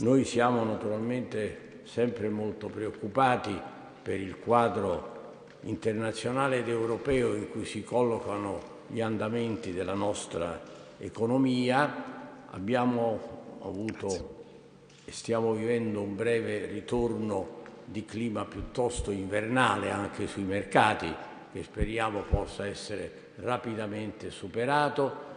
Noi siamo naturalmente sempre molto preoccupati per il quadro internazionale ed europeo in cui si collocano gli andamenti della nostra economia. Abbiamo avuto e stiamo vivendo un breve ritorno di clima piuttosto invernale anche sui mercati che speriamo possa essere rapidamente superato.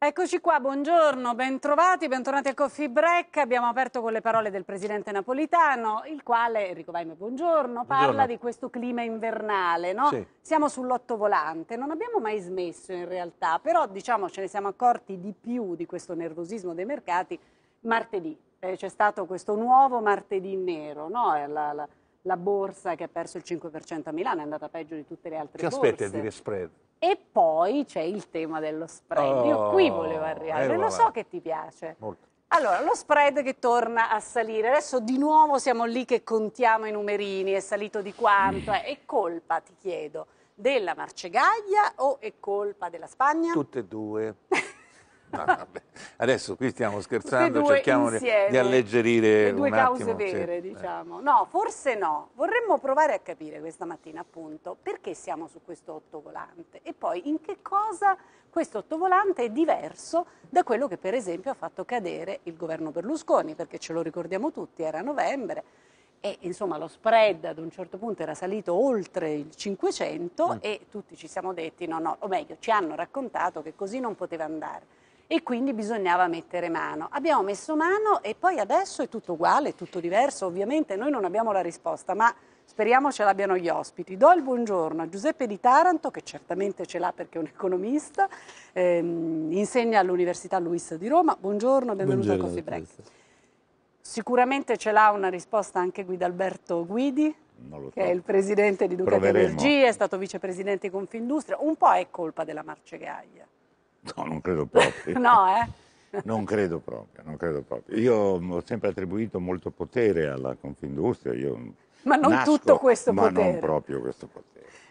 Eccoci qua, buongiorno, bentrovati, bentornati a Coffee Break. Abbiamo aperto con le parole del presidente napolitano, il quale, Enrico Vaime, buongiorno, parla buongiorno. di questo clima invernale, no? sì. Siamo sull'otto volante, non abbiamo mai smesso in realtà, però diciamo ce ne siamo accorti di più di questo nervosismo dei mercati martedì eh, c'è stato questo nuovo martedì nero, no? la, la, la, borsa che ha perso il 5% a Milano è andata peggio di tutte le altre Ci borse. Ci aspetti a dire spread. E poi c'è il tema dello spread. Oh, Io qui volevo arrivare, eh, lo va. so che ti piace. Molto. Allora, lo spread che torna a salire. Adesso di nuovo siamo lì che contiamo i numerini, è salito di quanto. Eh. È colpa, ti chiedo, della Marcegaglia o è colpa della Spagna? Tutte e due. Ah, Adesso qui stiamo scherzando, cerchiamo insieme, di alleggerire le due cause attimo, vere, sì. Certo. Eh. diciamo. No, forse no. Vorremmo provare a capire questa mattina appunto perché siamo su questo ottovolante e poi in che cosa questo ottovolante è diverso da quello che per esempio ha fatto cadere il governo Berlusconi, perché ce lo ricordiamo tutti, era novembre e insomma lo spread ad un certo punto era salito oltre il 500 mm. e tutti ci siamo detti no no, o meglio ci hanno raccontato che così non poteva andare e quindi bisognava mettere mano. Abbiamo messo mano e poi adesso è tutto uguale, è tutto diverso, ovviamente noi non abbiamo la risposta, ma speriamo ce l'abbiano gli ospiti. Do il buongiorno a Giuseppe di Taranto, che certamente ce l'ha perché è un economista, ehm, insegna all'Università Luis di Roma. Buongiorno, benvenuto buongiorno, a Coffee Break. Sicuramente ce l'ha una risposta anche Guidalberto Guidi, so. che è il presidente di Ducati Proveremo. Energia, è stato vicepresidente di Confindustria. Un po' è colpa della marcegaglia. No, non credo proprio. no, eh? Non credo, proprio, non credo proprio, Io ho sempre attribuito molto potere alla Confindustria. ma non nasco, tutto questo ma potere. Ma non proprio questo potere.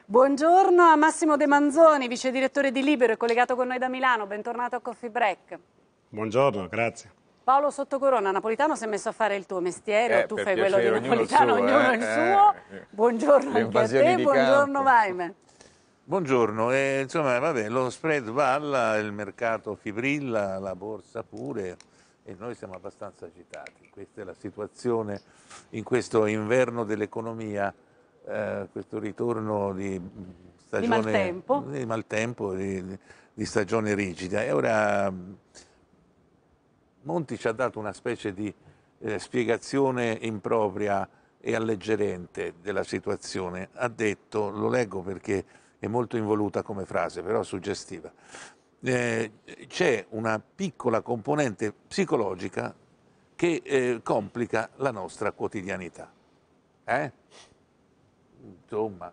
Buongiorno a Massimo De Manzoni, vice direttore di Libero e collegato con noi da Milano. Bentornato a Coffee Break. Buongiorno, grazie. Paolo Sottocorona, Napolitano si è messo a fare il tuo mestiere, eh, tu fai piacere, quello di Napolitano, ognuno il suo. Ognuno eh, il eh. suo. Eh, buongiorno anche a te, buongiorno Vaimen. Buongiorno, eh, insomma vabbè, lo spread balla, il mercato fibrilla, la borsa pure e noi siamo abbastanza agitati. Questa è la situazione in questo inverno dell'economia, eh, questo ritorno di stagione di maltempo, di, maltempo, di, di stagione rigida. E ora Monti ci ha dato una specie di eh, spiegazione impropria e alleggerente della situazione. Ha detto, lo leggo perché è molto involuta come frase, però suggestiva. Eh, c'è una piccola componente psicologica che eh, complica la nostra quotidianità. Eh? Insomma,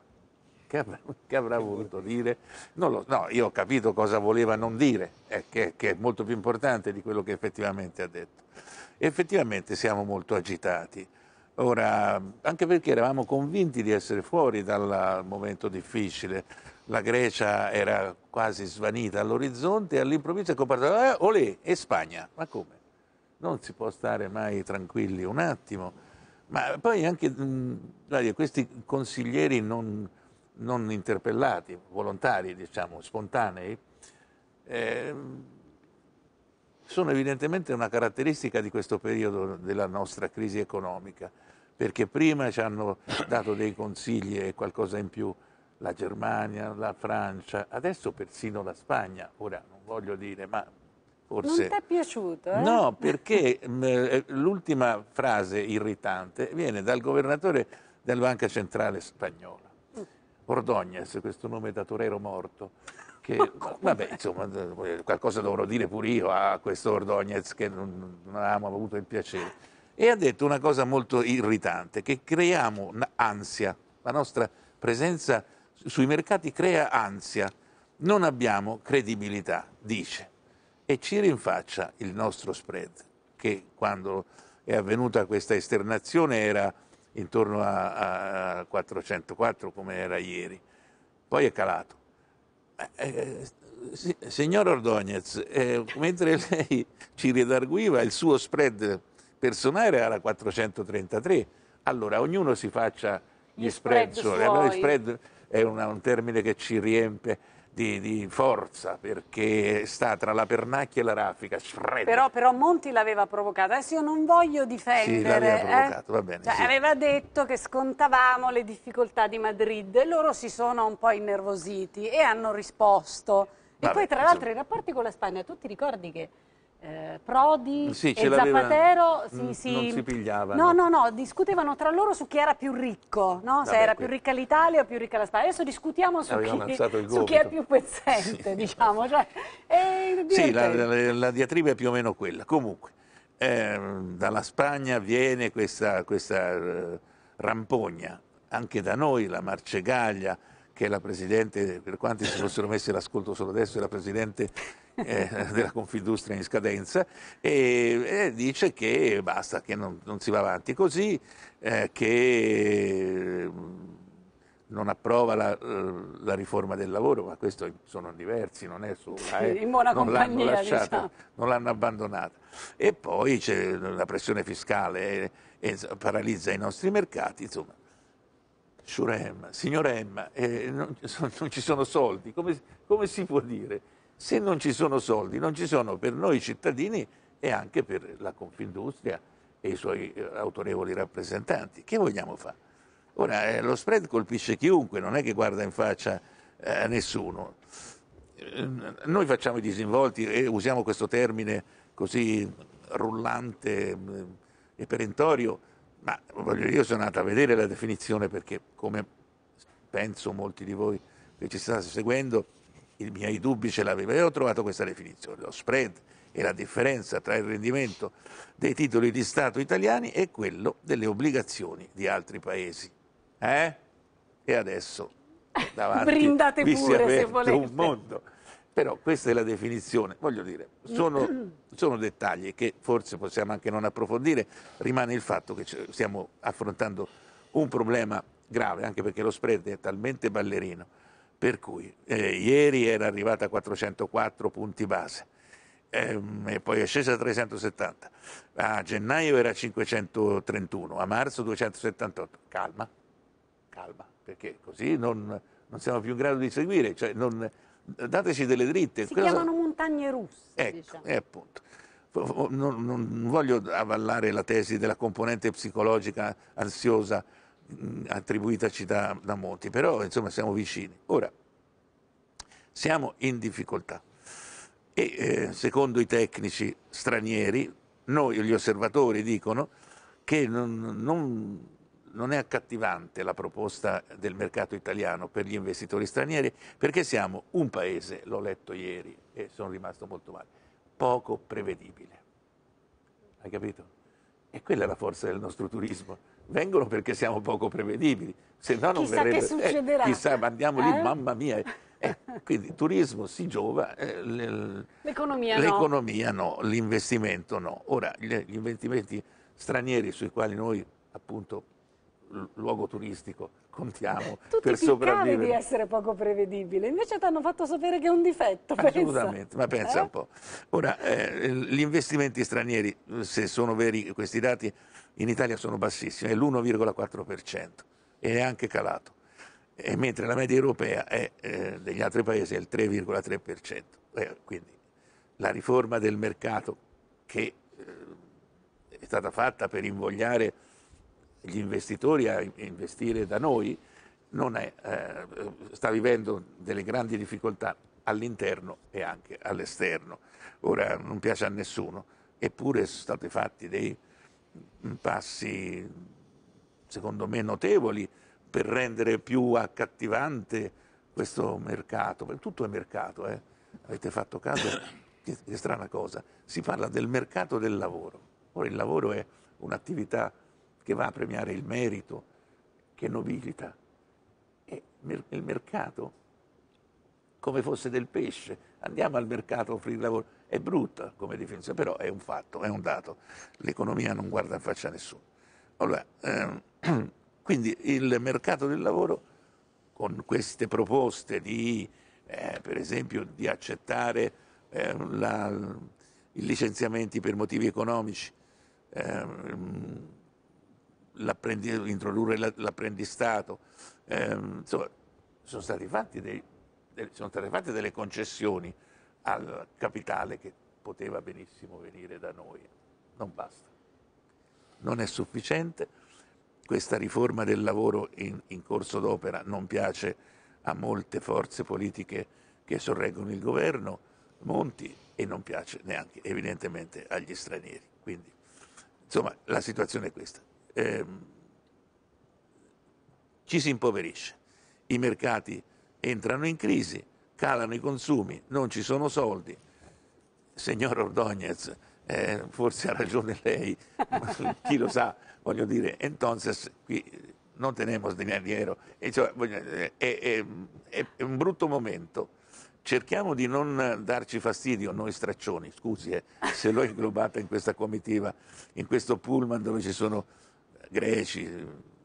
che avrà, che avrà, voluto dire? Lo, no, io ho capito cosa voleva non dire, eh, che, che, è molto più importante di quello che effettivamente ha detto. Effettivamente siamo molto agitati. Ora, anche perché eravamo convinti di essere fuori dal momento difficile, la Grecia era quasi svanita all'orizzonte e all'improvviso è comparata, eh, olè, e Spagna, ma come? Non si può stare mai tranquilli un attimo, ma poi anche mh, questi consiglieri non, non, interpellati, volontari, diciamo, spontanei, eh, sono evidentemente una caratteristica di questo periodo della nostra crisi economica perché prima ci hanno dato dei consigli e qualcosa in più la Germania, la Francia, adesso persino la Spagna. Ora non voglio dire, ma forse... Non ti è piaciuto? Eh? No, perché mm, eh, l'ultima frase irritante viene dal governatore della Banca Centrale Spagnola, mm. Ordóñez, questo nome da torero morto. Che, vabbè, insomma, eh, qualcosa dovrò dire pure io a questo Ordóñez che non, non avevamo avuto il piacere e ha detto una cosa molto irritante, che creiamo ansia, la nostra presenza sui mercati crea ansia, non abbiamo credibilità, dice, e ci rinfaccia il nostro spread, che quando è avvenuta questa esternazione era intorno a, a 404 come era ieri, poi è calato. Eh, eh signor Ordognez, eh, mentre lei ci ridarguiva il suo spread personale era la 433. Allora ognuno si faccia gli, gli spread, spread allora, spread è una, un termine che ci riempie. Di, di, forza perché sta tra la pernacchia e la raffica. Però, però, Monti l'aveva provocata. Adesso io non voglio difendere. Sì, eh? va bene. Cioè, sì. Aveva detto che scontavamo le difficoltà di Madrid e loro si sono un po' innervositi e hanno risposto. Vabbè, e poi, tra l'altro, i rapporti con la Spagna, tu ti ricordi che eh, Prodi mm, sì, e Zapatero si, mm, si... non si pigliavano. No, no, no, discutevano tra loro su chi era più ricco, no? Vabbè, se era qui. più ricca l'Italia o più ricca la Spagna. Adesso discutiamo su, chi, su chi, è più pezzente, sì. diciamo. Cioè, sì, la, la, la, diatriba è più o meno quella. Comunque, eh, dalla Spagna viene questa, questa uh, rampogna, anche da noi la Marcegaglia, che è la Presidente, per quanti si fossero messi all'ascolto solo adesso, è la Presidente eh, della Confindustria in scadenza e, e dice che basta, che non, non, si va avanti così, eh, che mm, non approva la, eh, la, riforma del lavoro, ma questo sono diversi, non è solo in buona non l'hanno lasciata, diciamo. non l'hanno abbandonata. E poi c'è la pressione fiscale e, eh, paralizza i nostri mercati, insomma. Shurem, signor Emma, eh, non, non, ci sono soldi, come, come si può dire? se non ci sono soldi, non ci sono per noi cittadini e anche per la Confindustria e i suoi eh, autorevoli rappresentanti. Che vogliamo fare? Ora, eh, lo spread colpisce chiunque, non è che guarda in faccia eh, a eh, nessuno. noi facciamo i disinvolti e usiamo questo termine così rullante eh, e perentorio, ma voglio, io sono andato a vedere la definizione perché, come penso molti di voi che ci state seguendo, i miei dubbi ce l'avevo e ho trovato questa definizione, lo spread e la differenza tra il rendimento dei titoli di Stato italiani e quello delle obbligazioni di altri paesi. Eh? E adesso davanti Brindate vi pure, si è se volete. un mondo. Però questa è la definizione, voglio dire, sono, sono, dettagli che forse possiamo anche non approfondire, rimane il fatto che stiamo affrontando un problema grave, anche perché lo spread è talmente ballerino per cui eh, ieri era arrivata a 404 punti base ehm, e poi è scesa a 370. A gennaio era 531, a marzo 278. Calma, calma, perché così non, non siamo più in grado di seguire, cioè non, dateci delle dritte. Si Cosa... chiamano montagne russe. Ecco, diciamo. eh, appunto. Non, non voglio avallare la tesi della componente psicologica ansiosa attribuitaci da, da Monti, però insomma siamo vicini. Ora, siamo in difficoltà e eh, secondo i tecnici stranieri, noi gli osservatori dicono che non, non, non è accattivante la proposta del mercato italiano per gli investitori stranieri perché siamo un paese, l'ho letto ieri e sono rimasto molto male, poco prevedibile. Hai capito? E quella è la forza del nostro turismo vengono perché siamo poco prevedibili, se no non chissà verrebbe. Che succederà. Eh, chissà, andiamo lì, eh? mamma mia. Eh, quindi turismo si giova, l- eh, l'economia, l'economia no. no. l'investimento no. Ora, gli investimenti stranieri sui quali noi appunto luogo turistico, contiamo Tutti per sopravvivere. Tutti di essere poco prevedibile, invece ti hanno fatto sapere che è un difetto. Assolutamente, pensa. ma pensa eh? un po'. Ora, eh, gli investimenti stranieri, se sono veri questi dati, in Italia sono bassissimi, è l'1,4% e è anche calato, e mentre la media europea è, eh, degli altri paesi è il 3,3%. Eh, quindi la riforma del mercato che eh, è stata fatta per invogliare gli investitori a investire da noi, è, eh, sta vivendo delle grandi difficoltà all'interno e anche all'esterno. Ora non piace a nessuno, eppure sono stati fatti dei mm, passi, secondo me, notevoli per rendere più accattivante questo mercato. Tutto è mercato, eh? avete fatto caso? Che, che strana cosa. Si parla del mercato del lavoro. Ora il lavoro è un'attività che va a premiare il merito, che nobilita. E il mercato, come fosse del pesce, andiamo al mercato a offrire lavoro. È brutta come difesa, però è un fatto, è un dato. L'economia non guarda in faccia a nessuno. Allora, ehm, quindi il mercato del lavoro con queste proposte di, eh, per esempio, di accettare eh, la, i licenziamenti per motivi economici, ehm, introdurre l'apprendistato. Eh, insomma, sono state, dei, sono state, fatte delle concessioni al capitale che poteva benissimo venire da noi. Non basta. Non è sufficiente. Questa riforma del lavoro in, in corso d'opera non piace a molte forze politiche che sorreggono il governo, Monti, e non piace neanche evidentemente agli stranieri. Quindi, insomma, la situazione è questa. Ehm, ci si impoverisce, i mercati entrano in crisi, calano i consumi, non ci sono soldi. Signor Ordonez, eh, forse ha ragione lei, ma chi lo sa, voglio dire, entonces qui non tenemos dinero, e cioè, è, è, è, è, un brutto momento. Cerchiamo di non darci fastidio noi straccioni, scusi eh, se l'ho inglobata in questa comitiva, in questo pullman dove ci sono greci,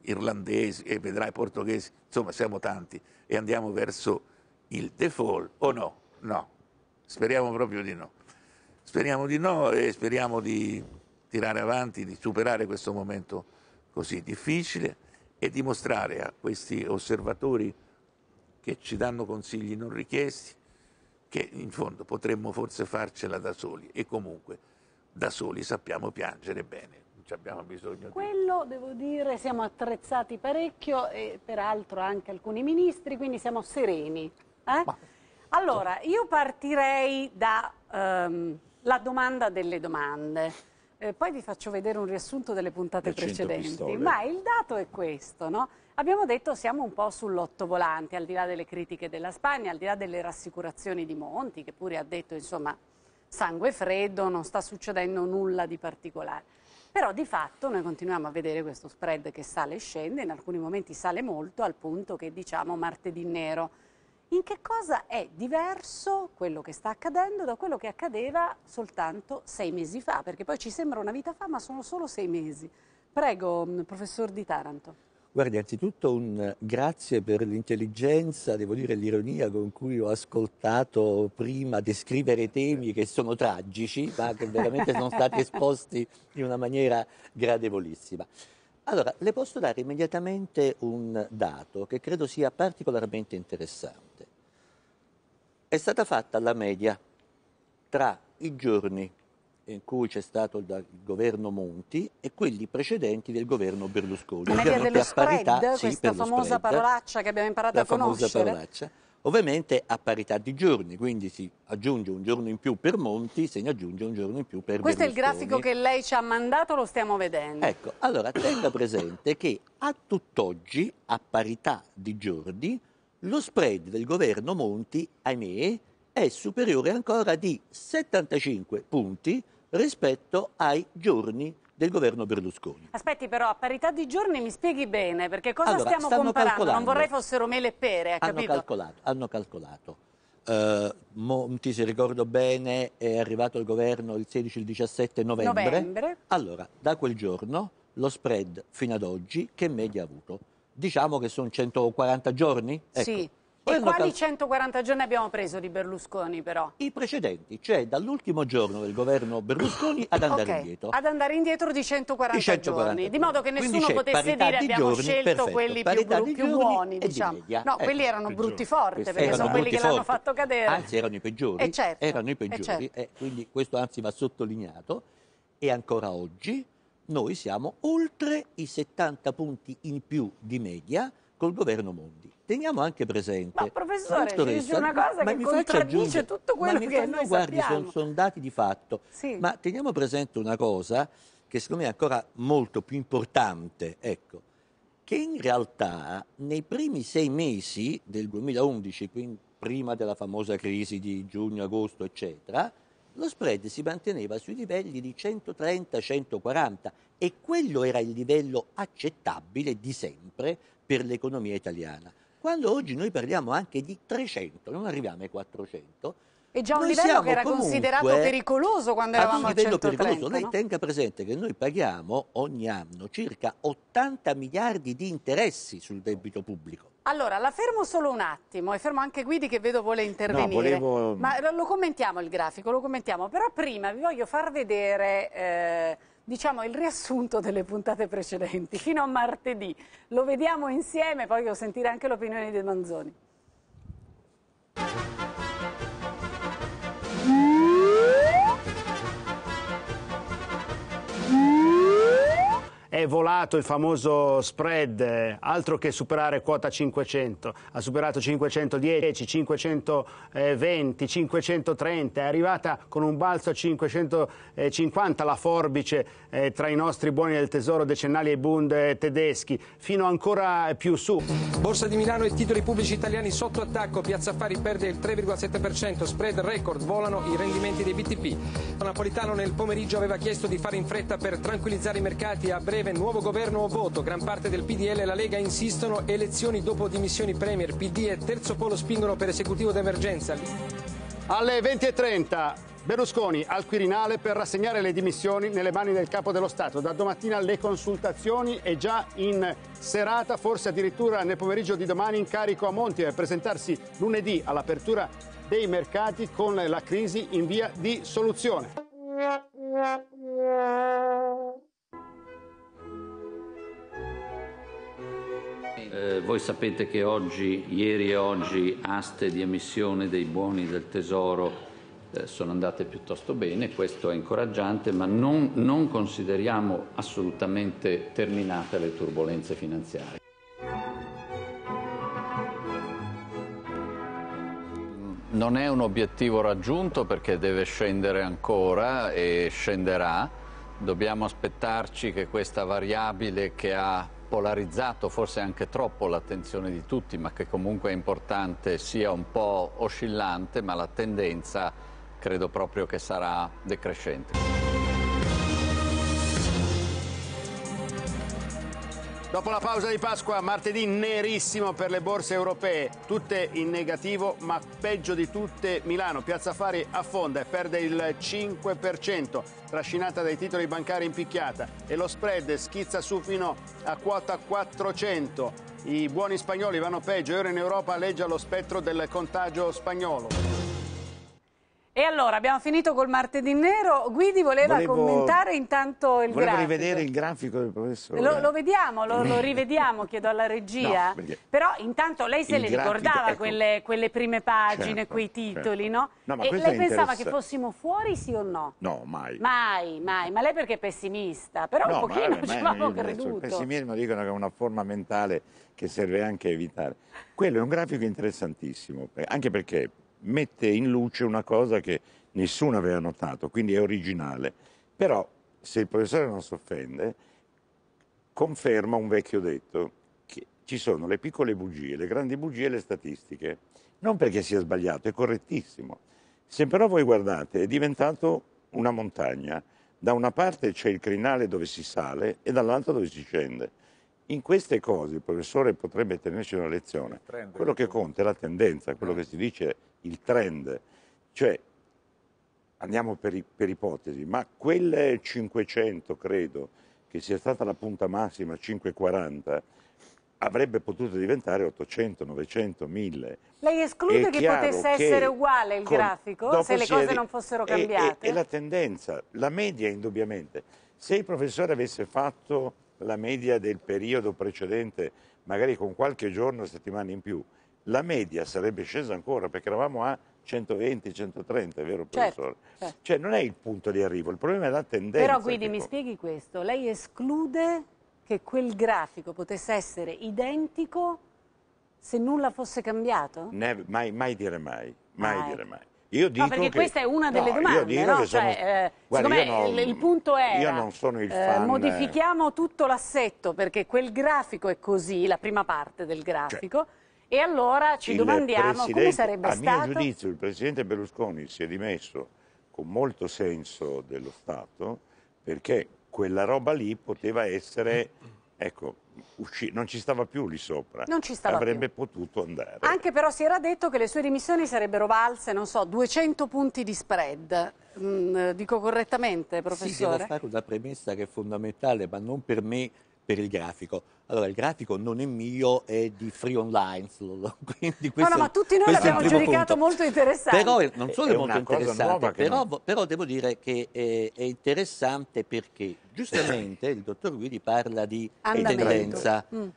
irlandesi e vedrai portoghesi, insomma siamo tanti e andiamo verso il default o no? No, speriamo proprio di no. Speriamo di no e speriamo di tirare avanti, di superare questo momento così difficile e dimostrare a questi osservatori che ci danno consigli non richiesti che in fondo potremmo forse farcela da soli e comunque da soli sappiamo piangere bene abbiamo bisogno Quello, di... devo dire, siamo attrezzati parecchio e peraltro anche alcuni ministri, quindi siamo sereni. Eh? Ma... Allora, io partirei dalla ehm, domanda delle domande. Eh, poi vi faccio vedere un riassunto delle puntate precedenti. Pistole. Ma il dato è questo, no? Abbiamo detto siamo un po' sull'otto volante, al di là delle critiche della Spagna, al di là delle rassicurazioni di Monti, che pure ha detto, insomma, sangue freddo, non sta succedendo nulla di particolare. Però di fatto noi continuiamo a vedere questo spread che sale e scende, in alcuni momenti sale molto al punto che diciamo martedì nero. In che cosa è diverso quello che sta accadendo da quello che accadeva soltanto sei mesi fa? Perché poi ci sembra una vita fa, ma sono solo sei mesi. Prego, mm, professor di Taranto. Guardi, anzitutto un eh, grazie per l'intelligenza, devo dire l'ironia con cui ho ascoltato prima descrivere temi che sono tragici, ma che veramente sono stati esposti in una maniera gradevolissima. Allora, le posso dare immediatamente un dato che credo sia particolarmente interessante. È stata fatta la media tra i giorni in cui c'è stato il, governo Monti e quelli precedenti del governo Berlusconi. Ma è dello spread, parità, sì, questa famosa spread, parolaccia che abbiamo imparato a conoscere. Parolaccia, ovviamente a parità di giorni, quindi si aggiunge un giorno in più per Monti, se ne aggiunge un giorno in più per Questo Berlusconi. Questo è il grafico che lei ci ha mandato, lo stiamo vedendo. Ecco, allora tenga presente che a tutt'oggi, a parità di giorni, lo spread del governo Monti, ahimè, è superiore ancora di 75 punti rispetto ai giorni del governo Berlusconi. Aspetti però, a parità di giorni mi spieghi bene, perché cosa allora, stiamo comparando? Calcolando. Non vorrei fossero mele e pere, hanno capito? Calcolato, hanno calcolato. Uh, eh, Monti, se ricordo bene, è arrivato al governo il 16 il 17 novembre. novembre. Allora, da quel giorno lo spread fino ad oggi che media ha avuto? Diciamo che sono 140 giorni? Ecco, sì. E quali 140 giorni abbiamo preso di Berlusconi però? I precedenti, cioè dall'ultimo giorno del governo Berlusconi ad andare okay, indietro. Ad andare indietro di 140, 140 giorni, di modo che nessuno potesse dire abbiamo giorni, scelto perfetto, quelli più, bru- più buoni, diciamo. Di no, ecco, quelli erano brutti forti, perché erano sono quelli che forte. l'hanno fatto cadere. Anzi, erano i peggiori. Eh certo, erano i eh, peggiori, eh certo. eh, quindi questo anzi va sottolineato. E ancora oggi noi siamo oltre i 70 punti in più di media col governo Mondi teniamo anche presente. Ma professore, c'è una cosa che contraddice tutto quello che noi guardi, sono, sono, dati di fatto. Sì. Ma teniamo presente una cosa che secondo me è ancora molto più importante, ecco, che in realtà nei primi sei mesi del 2011, quindi prima della famosa crisi di giugno, agosto, eccetera, lo spread si manteneva sui livelli di 130-140 e quello era il livello accettabile di sempre per l'economia italiana. Quando oggi noi parliamo anche di 300, non arriviamo ai 400, è già un noi livello che era considerato pericoloso quando eravamo a 130. Pericoloso. Lei tenga presente che noi paghiamo ogni anno circa 80 miliardi di interessi sul debito pubblico. Allora, la fermo solo un attimo e fermo anche Guidi che vedo vuole intervenire. No, volevo... Ma lo commentiamo il grafico, lo commentiamo. Però prima vi voglio far vedere... Eh diciamo, il riassunto delle puntate precedenti, fino a martedì. Lo vediamo insieme, poi voglio sentire anche l'opinione di Manzoni. è volato il famoso spread, eh, altro che superare quota 500, ha superato 510, 520, 530, è arrivata con un balzo a 550 la forbice eh, tra i nostri buoni del tesoro decennali e bund eh, tedeschi, fino ancora più su. Borsa di Milano e titoli pubblici italiani sotto attacco, Piazza Affari perde il 3,7%, spread record, volano i rendimenti dei BTP. Napolitano nel pomeriggio aveva chiesto di fare in fretta per tranquillizzare i mercati a breve breve nuovo governo o voto, gran parte del PDL e la Lega insistono, elezioni dopo dimissioni Premier, PD e Terzo Polo spingono per esecutivo d'emergenza. Alle 20.30 Berlusconi al Quirinale per rassegnare le dimissioni nelle mani del Capo dello Stato. Da domattina le consultazioni e già in serata, forse addirittura nel pomeriggio di domani, in carico a Monti per presentarsi lunedì all'apertura dei mercati con la crisi in via di soluzione. Eh, voi sapete che oggi, ieri e oggi aste di emissione dei buoni del Tesoro eh, sono andate piuttosto bene, questo è incoraggiante, ma non, non consideriamo assolutamente terminate le turbulenze finanziarie. Non è un obiettivo raggiunto perché deve scendere ancora e scenderà. Dobbiamo aspettarci che questa variabile che ha polarizzato forse anche troppo l'attenzione di tutti, ma che comunque è importante sia un po' oscillante, ma la tendenza credo proprio che sarà decrescente. Dopo la pausa di Pasqua, martedì nerissimo per le borse europee, tutte in negativo, ma peggio di tutte Milano. Piazza Fari affonda e perde il 5%, trascinata dai titoli bancari in picchiata e lo spread schizza su fino a quota 400. I buoni spagnoli vanno peggio, e ora in Europa leggia lo spettro del contagio spagnolo. E allora abbiamo finito col martedì nero. Guidi voleva volevo, commentare intanto il volevo grafico. Volevo rivedere il grafico del professore. Lo, lo vediamo, lo, lo, rivediamo, chiedo alla regia. No, Però intanto lei se le grafico, ricordava ecco, quelle, quelle, prime pagine, certo, quei certo. titoli, certo. no? no e lei pensava che fossimo fuori, sì o no? No, mai. Mai, mai. Ma lei perché è pessimista? Però no, un pochino vabbè, ci avevamo creduto. Il pessimismo dicono che è una forma mentale che serve anche a evitare. Quello è un grafico interessantissimo, anche perché mette in luce una cosa che nessuno aveva notato, quindi è originale. Però se il professore non si offende, conferma un vecchio detto, che ci sono le piccole bugie, le grandi bugie e le statistiche. Non perché sia sbagliato, è correttissimo. Se però voi guardate, è diventato una montagna. Da una parte c'è il crinale dove si sale e dall'altra dove si scende. In queste cose il professore potrebbe tenerci una lezione. Quello che conta è la tendenza, quello eh. che si dice il trend, cioè andiamo per, per ipotesi, ma quel 500 credo che sia stata la punta massima 540 avrebbe potuto diventare 800, 900, 1000. Lei esclude che potesse essere uguale il con, grafico se le cose è, non fossero cambiate? È, è, la tendenza, la media indubbiamente. Se il professore avesse fatto la media del periodo precedente, magari con qualche giorno, settimana in più, la media sarebbe scesa ancora perché eravamo a 120, 130, è vero certo, professore? Certo, Cioè non è il punto di arrivo, il problema è la tendenza. Però quindi ecco. mi spieghi questo, lei esclude che quel grafico potesse essere identico se nulla fosse cambiato? Ne, mai, mai, dire mai, mai, mai. dire mai. Io dico no, perché che, questa è una delle no, domande, io no? Sono, cioè, eh, guarda, io non, il punto è io non sono il eh, fan, eh, modifichiamo tutto l'assetto perché quel grafico è così, la prima parte del cioè, grafico, cioè, e allora ci il domandiamo come sarebbe stato... A mio giudizio il Presidente Berlusconi si è dimesso con molto senso dello Stato perché quella roba lì poteva essere... Ecco, usci- non ci stava più lì sopra. Non ci stava Avrebbe più. potuto andare. Anche però si era detto che le sue dimissioni sarebbero valse, non so, 200 punti di spread. Mm, dico correttamente, professore? Sì, devo fare una premessa che è fondamentale, ma non per me per il grafico. Allora, il grafico non è mio, è di Free Online. Quindi questo, no, no, ma tutti noi l'abbiamo giudicato punto. molto interessante. Però eh, non solo è, è molto interessante, però, non... però, devo dire che è, eh, è interessante perché giustamente il dottor Guidi parla di Andamento. tendenza. Mm.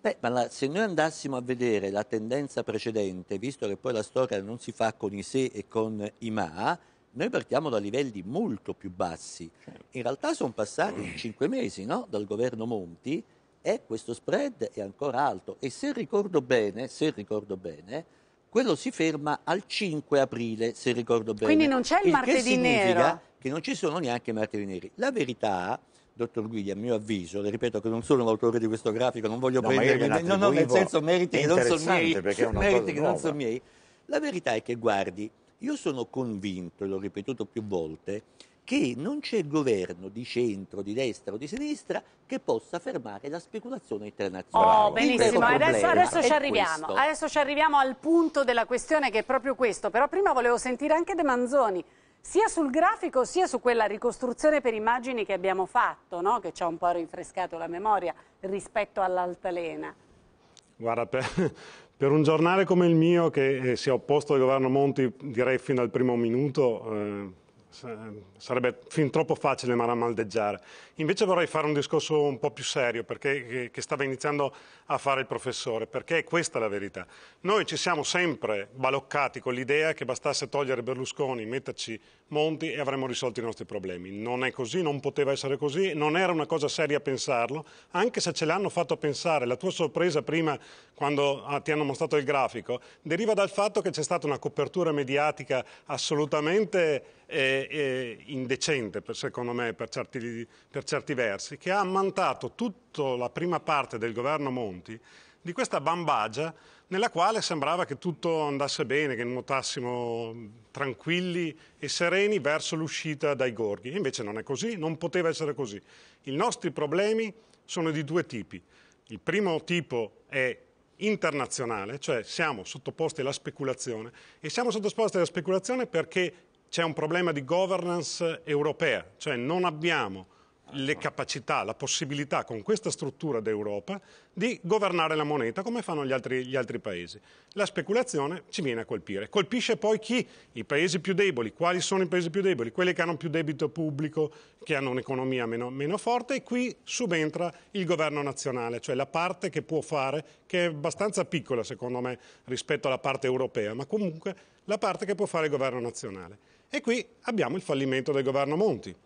Beh, ma la, se noi andassimo a vedere la tendenza precedente, visto che poi la storia non si fa con i se e con i ma, noi partiamo da livelli molto più bassi. Certo. In realtà sono passati cinque mesi no? dal governo Monti e questo spread è ancora alto. E se ricordo bene, se ricordo bene quello si ferma al 5 aprile, se ricordo bene. Quindi non c'è il, il martedì nero. Significa Che non ci sono neanche i martedì neri. La verità dottor Guidi, a mio avviso, le ripeto che non sono l'autore di questo grafico, non voglio no, prendere, no, no, nel senso meriti che non sono miei, meriti che non sono miei. La verità è che guardi, io sono convinto, e l'ho ripetuto più volte, che non c'è governo di centro, di destra o di sinistra che possa fermare la speculazione internazionale. Oh, benissimo, adesso, adesso, ci arriviamo, adesso, ci arriviamo, al punto della questione che è proprio questo, però prima volevo sentire anche De Manzoni, sia sul grafico sia su quella ricostruzione per immagini che abbiamo fatto, no? che ci ha un po' rinfrescato la memoria rispetto all'altalena. Guarda, per, per un giornale come il mio, che eh, si è opposto al governo Monti direi fin dal primo minuto, eh, sarebbe fin troppo facile maramaldeggiare. Invece vorrei fare un discorso un po' più serio perché, che stava iniziando a fare il professore, perché è questa la verità. Noi ci siamo sempre baloccati con l'idea che bastasse togliere Berlusconi, metterci Monti e avremmo risolto i nostri problemi. Non è così, non poteva essere così, non era una cosa seria pensarlo, anche se ce l'hanno fatto pensare. La tua sorpresa prima, quando ah, ti hanno mostrato il grafico, deriva dal fatto che c'è stata una copertura mediatica assolutamente è, eh, indecente, per, secondo me, per certi, per certi versi, che ha ammantato tutta la prima parte del governo Monti di questa bambagia nella quale sembrava che tutto andasse bene, che nuotassimo tranquilli e sereni verso l'uscita dai gorghi. Invece non è così, non poteva essere così. I nostri problemi sono di due tipi. Il primo tipo è internazionale, cioè siamo sottoposti alla speculazione e siamo sottoposti alla speculazione perché c'è un problema di governance europea, cioè non abbiamo le capacità, la possibilità con questa struttura d'Europa di governare la moneta come fanno gli altri, gli altri, paesi. La speculazione ci viene a colpire. Colpisce poi chi? I paesi più deboli. Quali sono i paesi più deboli? Quelli che hanno più debito pubblico, che hanno un'economia meno, meno forte e qui subentra il governo nazionale, cioè la parte che può fare, che è abbastanza piccola secondo me rispetto alla parte europea, ma comunque la parte che può fare il governo nazionale. E qui abbiamo il fallimento del governo Monti.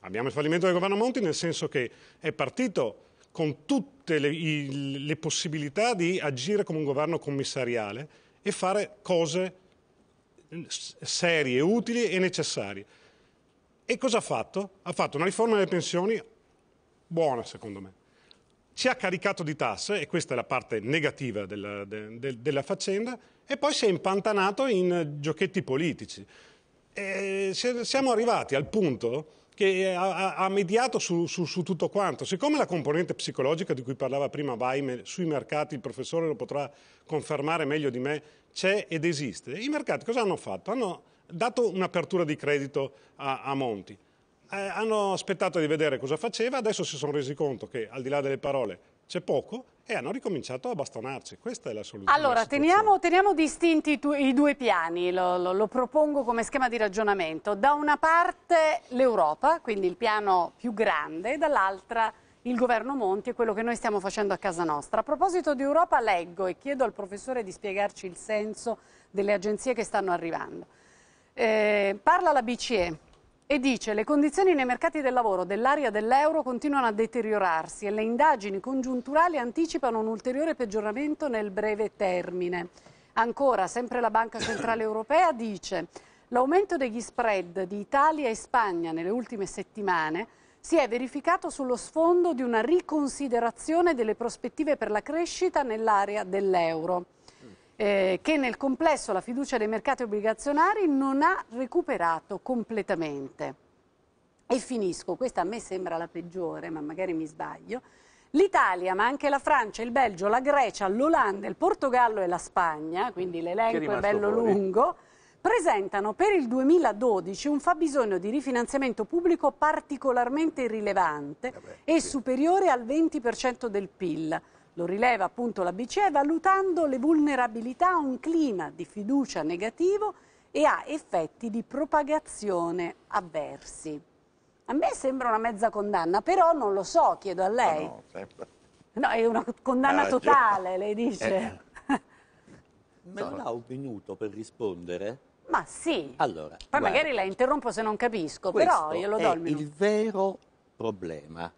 Abbiamo il fallimento del governo Monti nel senso che è partito con tutte le, i, le possibilità di agire come un governo commissariale e fare cose serie, utili e necessarie. E cosa ha fatto? Ha fatto una riforma delle pensioni buona, secondo me. Ci ha caricato di tasse, e questa è la parte negativa della, de, de, della faccenda, e poi si è impantanato in giochetti politici eh, siamo arrivati al punto che ha, ha mediato su, su, su, tutto quanto. Siccome la componente psicologica di cui parlava prima Vaime sui mercati, il professore lo potrà confermare meglio di me, c'è ed esiste, i mercati cosa hanno fatto? Hanno dato un'apertura di credito a, a Monti. Eh, hanno aspettato di vedere cosa faceva, adesso si sono resi conto che al di là delle parole c'è poco e hanno ricominciato a bastonarci. Questa è la soluzione. Allora, teniamo, teniamo, distinti tu, i due piani, lo, lo, lo, propongo come schema di ragionamento. Da una parte l'Europa, quindi il piano più grande, e dall'altra il governo Monti e quello che noi stiamo facendo a casa nostra. A proposito di Europa leggo e chiedo al professore di spiegarci il senso delle agenzie che stanno arrivando. Eh, parla la BCE e dice le condizioni nei mercati del lavoro dell'area dell'euro continuano a deteriorarsi e le indagini congiunturali anticipano un ulteriore peggioramento nel breve termine. Ancora, sempre la Banca Centrale Europea dice l'aumento degli spread di Italia e Spagna nelle ultime settimane si è verificato sullo sfondo di una riconsiderazione delle prospettive per la crescita nell'area dell'euro eh, che nel complesso la fiducia dei mercati obbligazionari non ha recuperato completamente. E finisco, questa a me sembra la peggiore, ma magari mi sbaglio. L'Italia, ma anche la Francia, il Belgio, la Grecia, l'Olanda, il Portogallo e la Spagna, quindi l'elenco è, è bello fuori. lungo, presentano per il 2012 un fabbisogno di rifinanziamento pubblico particolarmente rilevante Vabbè, eh e sì. superiore al 20% del PIL. Lo rileva appunto la BCE valutando le vulnerabilità a un clima di fiducia negativo e a effetti di propagazione avversi. A me sembra una mezza condanna, però non lo so, chiedo a ah, lei. No, no, no è una condanna totale, lei dice. Eh. Me lo dà un minuto per rispondere? Ma sì. Allora, Poi guarda, magari la interrompo se non capisco, però glielo do il minuto. il vero problema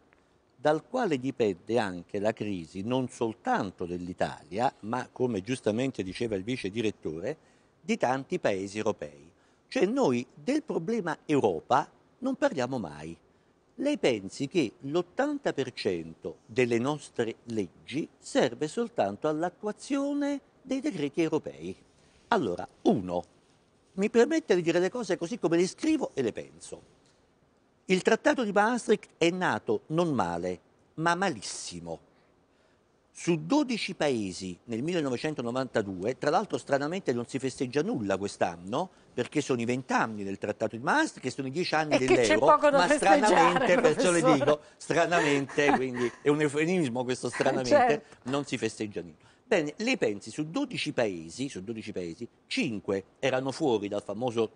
dal quale dipende anche la crisi non soltanto dell'Italia, ma come giustamente diceva il vice direttore, di tanti paesi europei. Cioè noi del problema Europa non parliamo mai. Lei pensi che l'80% delle nostre leggi serve soltanto all'attuazione dei decreti europei. Allora, uno, mi permette di dire le cose così come le scrivo e le penso. Il trattato di Maastricht è nato non male, ma malissimo. Su 12 paesi nel 1992, tra l'altro stranamente non si festeggia nulla quest'anno, perché sono i 20 anni del trattato di Maastricht, che sono i 10 anni e dell'euro, ma stranamente, perciò le dico, stranamente, quindi è un eufemismo questo stranamente, certo. non si festeggia nulla. Bene, lei pensi, su 12 paesi, su 12 paesi, 5 erano fuori dal famoso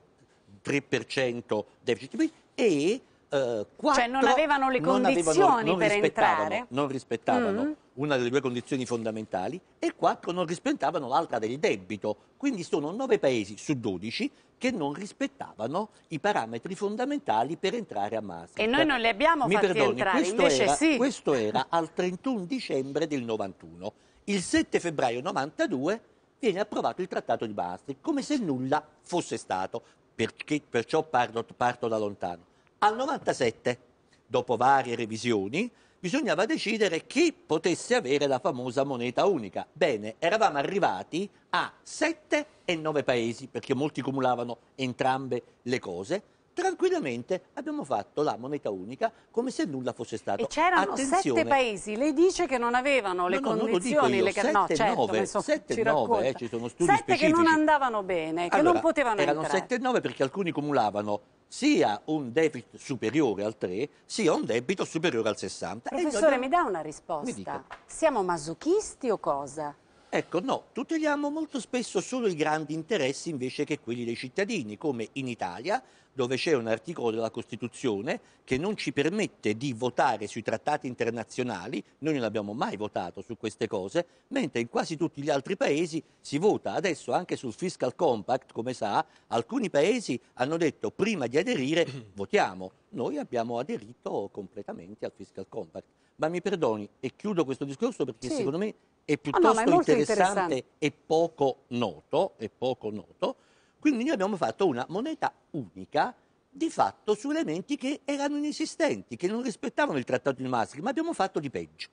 3% deficit e quattro eh, cioè non avevano le condizioni non avevano, non per entrare? Non rispettavano mm. una delle due condizioni fondamentali e quattro non rispettavano l'altra del debito. Quindi sono nove paesi su dodici che non rispettavano i parametri fondamentali per entrare a Maastricht. E noi non li abbiamo Mi fatti perdoni, entrare, invece era, sì. Questo era al 31 dicembre del 91. Il 7 febbraio 92 viene approvato il trattato di Maastricht, come se nulla fosse stato, perché, perciò parlo, parto da lontano. Al 97, dopo varie revisioni, bisognava decidere chi potesse avere la famosa moneta unica. Bene, eravamo arrivati a 7 e 9 paesi, perché molti cumulavano entrambe le cose. Tranquillamente abbiamo fatto la moneta unica come se nulla fosse stato. E c'erano Attenzione. sette paesi, lei dice che non avevano le no, condizioni, no, le sette, no, certo, sette, ci nove eh, ci sono studi sette specifici. che non andavano bene, che non potevano erano entrare. Erano sette e nove perché alcuni cumulavano sia un deficit superiore al 3 sia un debito superiore al 60. Professore, mi dà una risposta. Siamo masochisti o cosa? Ecco, no, tuteliamo molto spesso solo i grandi interessi invece che quelli dei cittadini, come in Italia dove c'è un articolo della Costituzione che non ci permette di votare sui trattati internazionali, noi non abbiamo mai votato su queste cose, mentre in quasi tutti gli altri paesi si vota. Adesso anche sul fiscal compact, come sa, alcuni paesi hanno detto prima di aderire votiamo. Noi abbiamo aderito completamente al fiscal compact. Ma mi perdoni e chiudo questo discorso perché sì. secondo me è ah, piuttosto oh no, è interessante, interessante, E poco noto. È poco noto quindi noi abbiamo fatto una moneta unica di fatto su elementi che erano inesistenti, che non rispettavano il trattato di Maastricht, ma abbiamo fatto di peggio.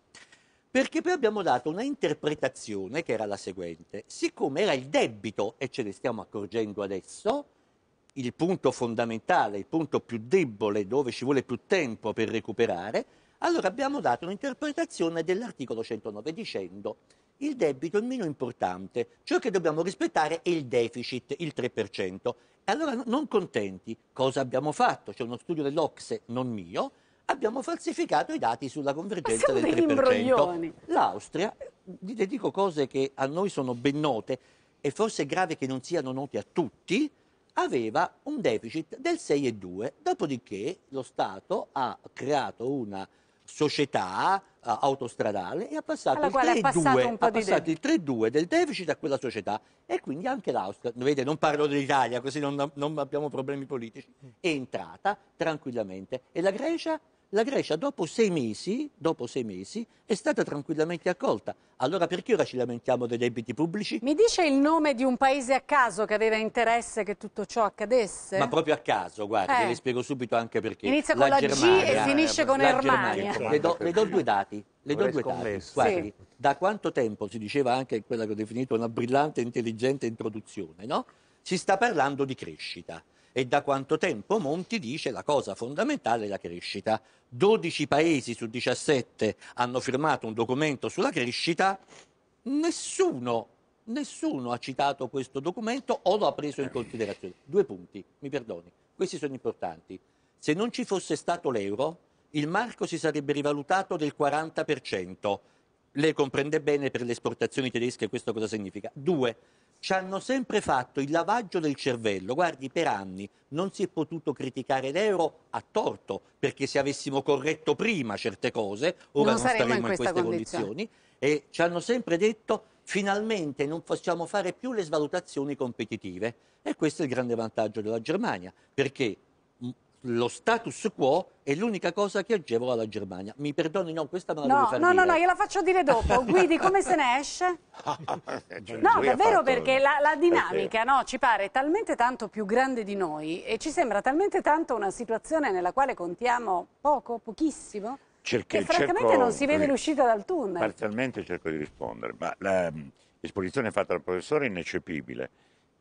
Perché poi abbiamo dato una interpretazione che era la seguente. Siccome era il debito, e ce ne stiamo accorgendo adesso, il punto fondamentale, il punto più debole dove ci vuole più tempo per recuperare, allora abbiamo dato un'interpretazione dell'articolo 109 dicendo il debito è meno importante, ciò che dobbiamo rispettare è il deficit, il 3%. E allora non contenti, cosa abbiamo fatto? C'è uno studio dell'Ocse, non mio, abbiamo falsificato i dati sulla convergenza del 3%. L'Austria, le dico cose che a noi sono ben note e forse è grave che non siano note a tutti, aveva un deficit del 6,2, dopodiché lo Stato ha creato una società uh, autostradale e ha passato, il 3, 2, ha passato il 3,2 del deficit a quella società e quindi anche l'Austria, vede non parlo dell'Italia così non, non abbiamo problemi politici, è entrata tranquillamente e la Grecia la Grecia dopo sei, mesi, dopo sei, mesi, è stata tranquillamente accolta. Allora perché ora ci lamentiamo dei debiti pubblici? Mi dice il nome di un paese a caso che aveva interesse che tutto ciò accadesse? Ma proprio a caso, guarda, eh. le spiego subito anche perché. Inizia con la, la Germania, G e finisce con Germania. Ecco. Le do, le do due dati. Le do due dati. Guardi, sì. da quanto tempo, si diceva anche quella che ho definito una brillante e intelligente introduzione, no? Si sta parlando di crescita e da quanto tempo Monti dice la cosa fondamentale è la crescita. 12 paesi su 17 hanno firmato un documento sulla crescita, nessuno, nessuno ha citato questo documento o lo ha preso in considerazione. Due punti, mi perdoni, questi sono importanti. Se non ci fosse stato l'euro, il marco si sarebbe rivalutato del 40%. Lei comprende bene per le esportazioni tedesche questo cosa significa. Due, ci hanno sempre fatto il lavaggio del cervello. Guardi, per anni non si è potuto criticare l'euro a torto, perché se avessimo corretto prima certe cose, ora non, non staremmo in, in queste condizione. condizioni. E ci hanno sempre detto finalmente non possiamo fare più le svalutazioni competitive. E questo è il grande vantaggio della Germania, perché lo status quo è l'unica cosa che agevola la Germania. Mi perdoni, no, questa me la no, devi far no, no, No, io la faccio dire dopo. Guidi, come se ne esce? Cioè, no, davvero perché la, la eh, dinamica no, ci pare talmente tanto più grande di noi e ci sembra talmente tanto una situazione nella quale contiamo poco, pochissimo, Cerche, che francamente cerco, non si vede l'uscita dal tunnel. Parzialmente cerco di rispondere, ma mm, l'esposizione fatta dal professore è ineccepibile.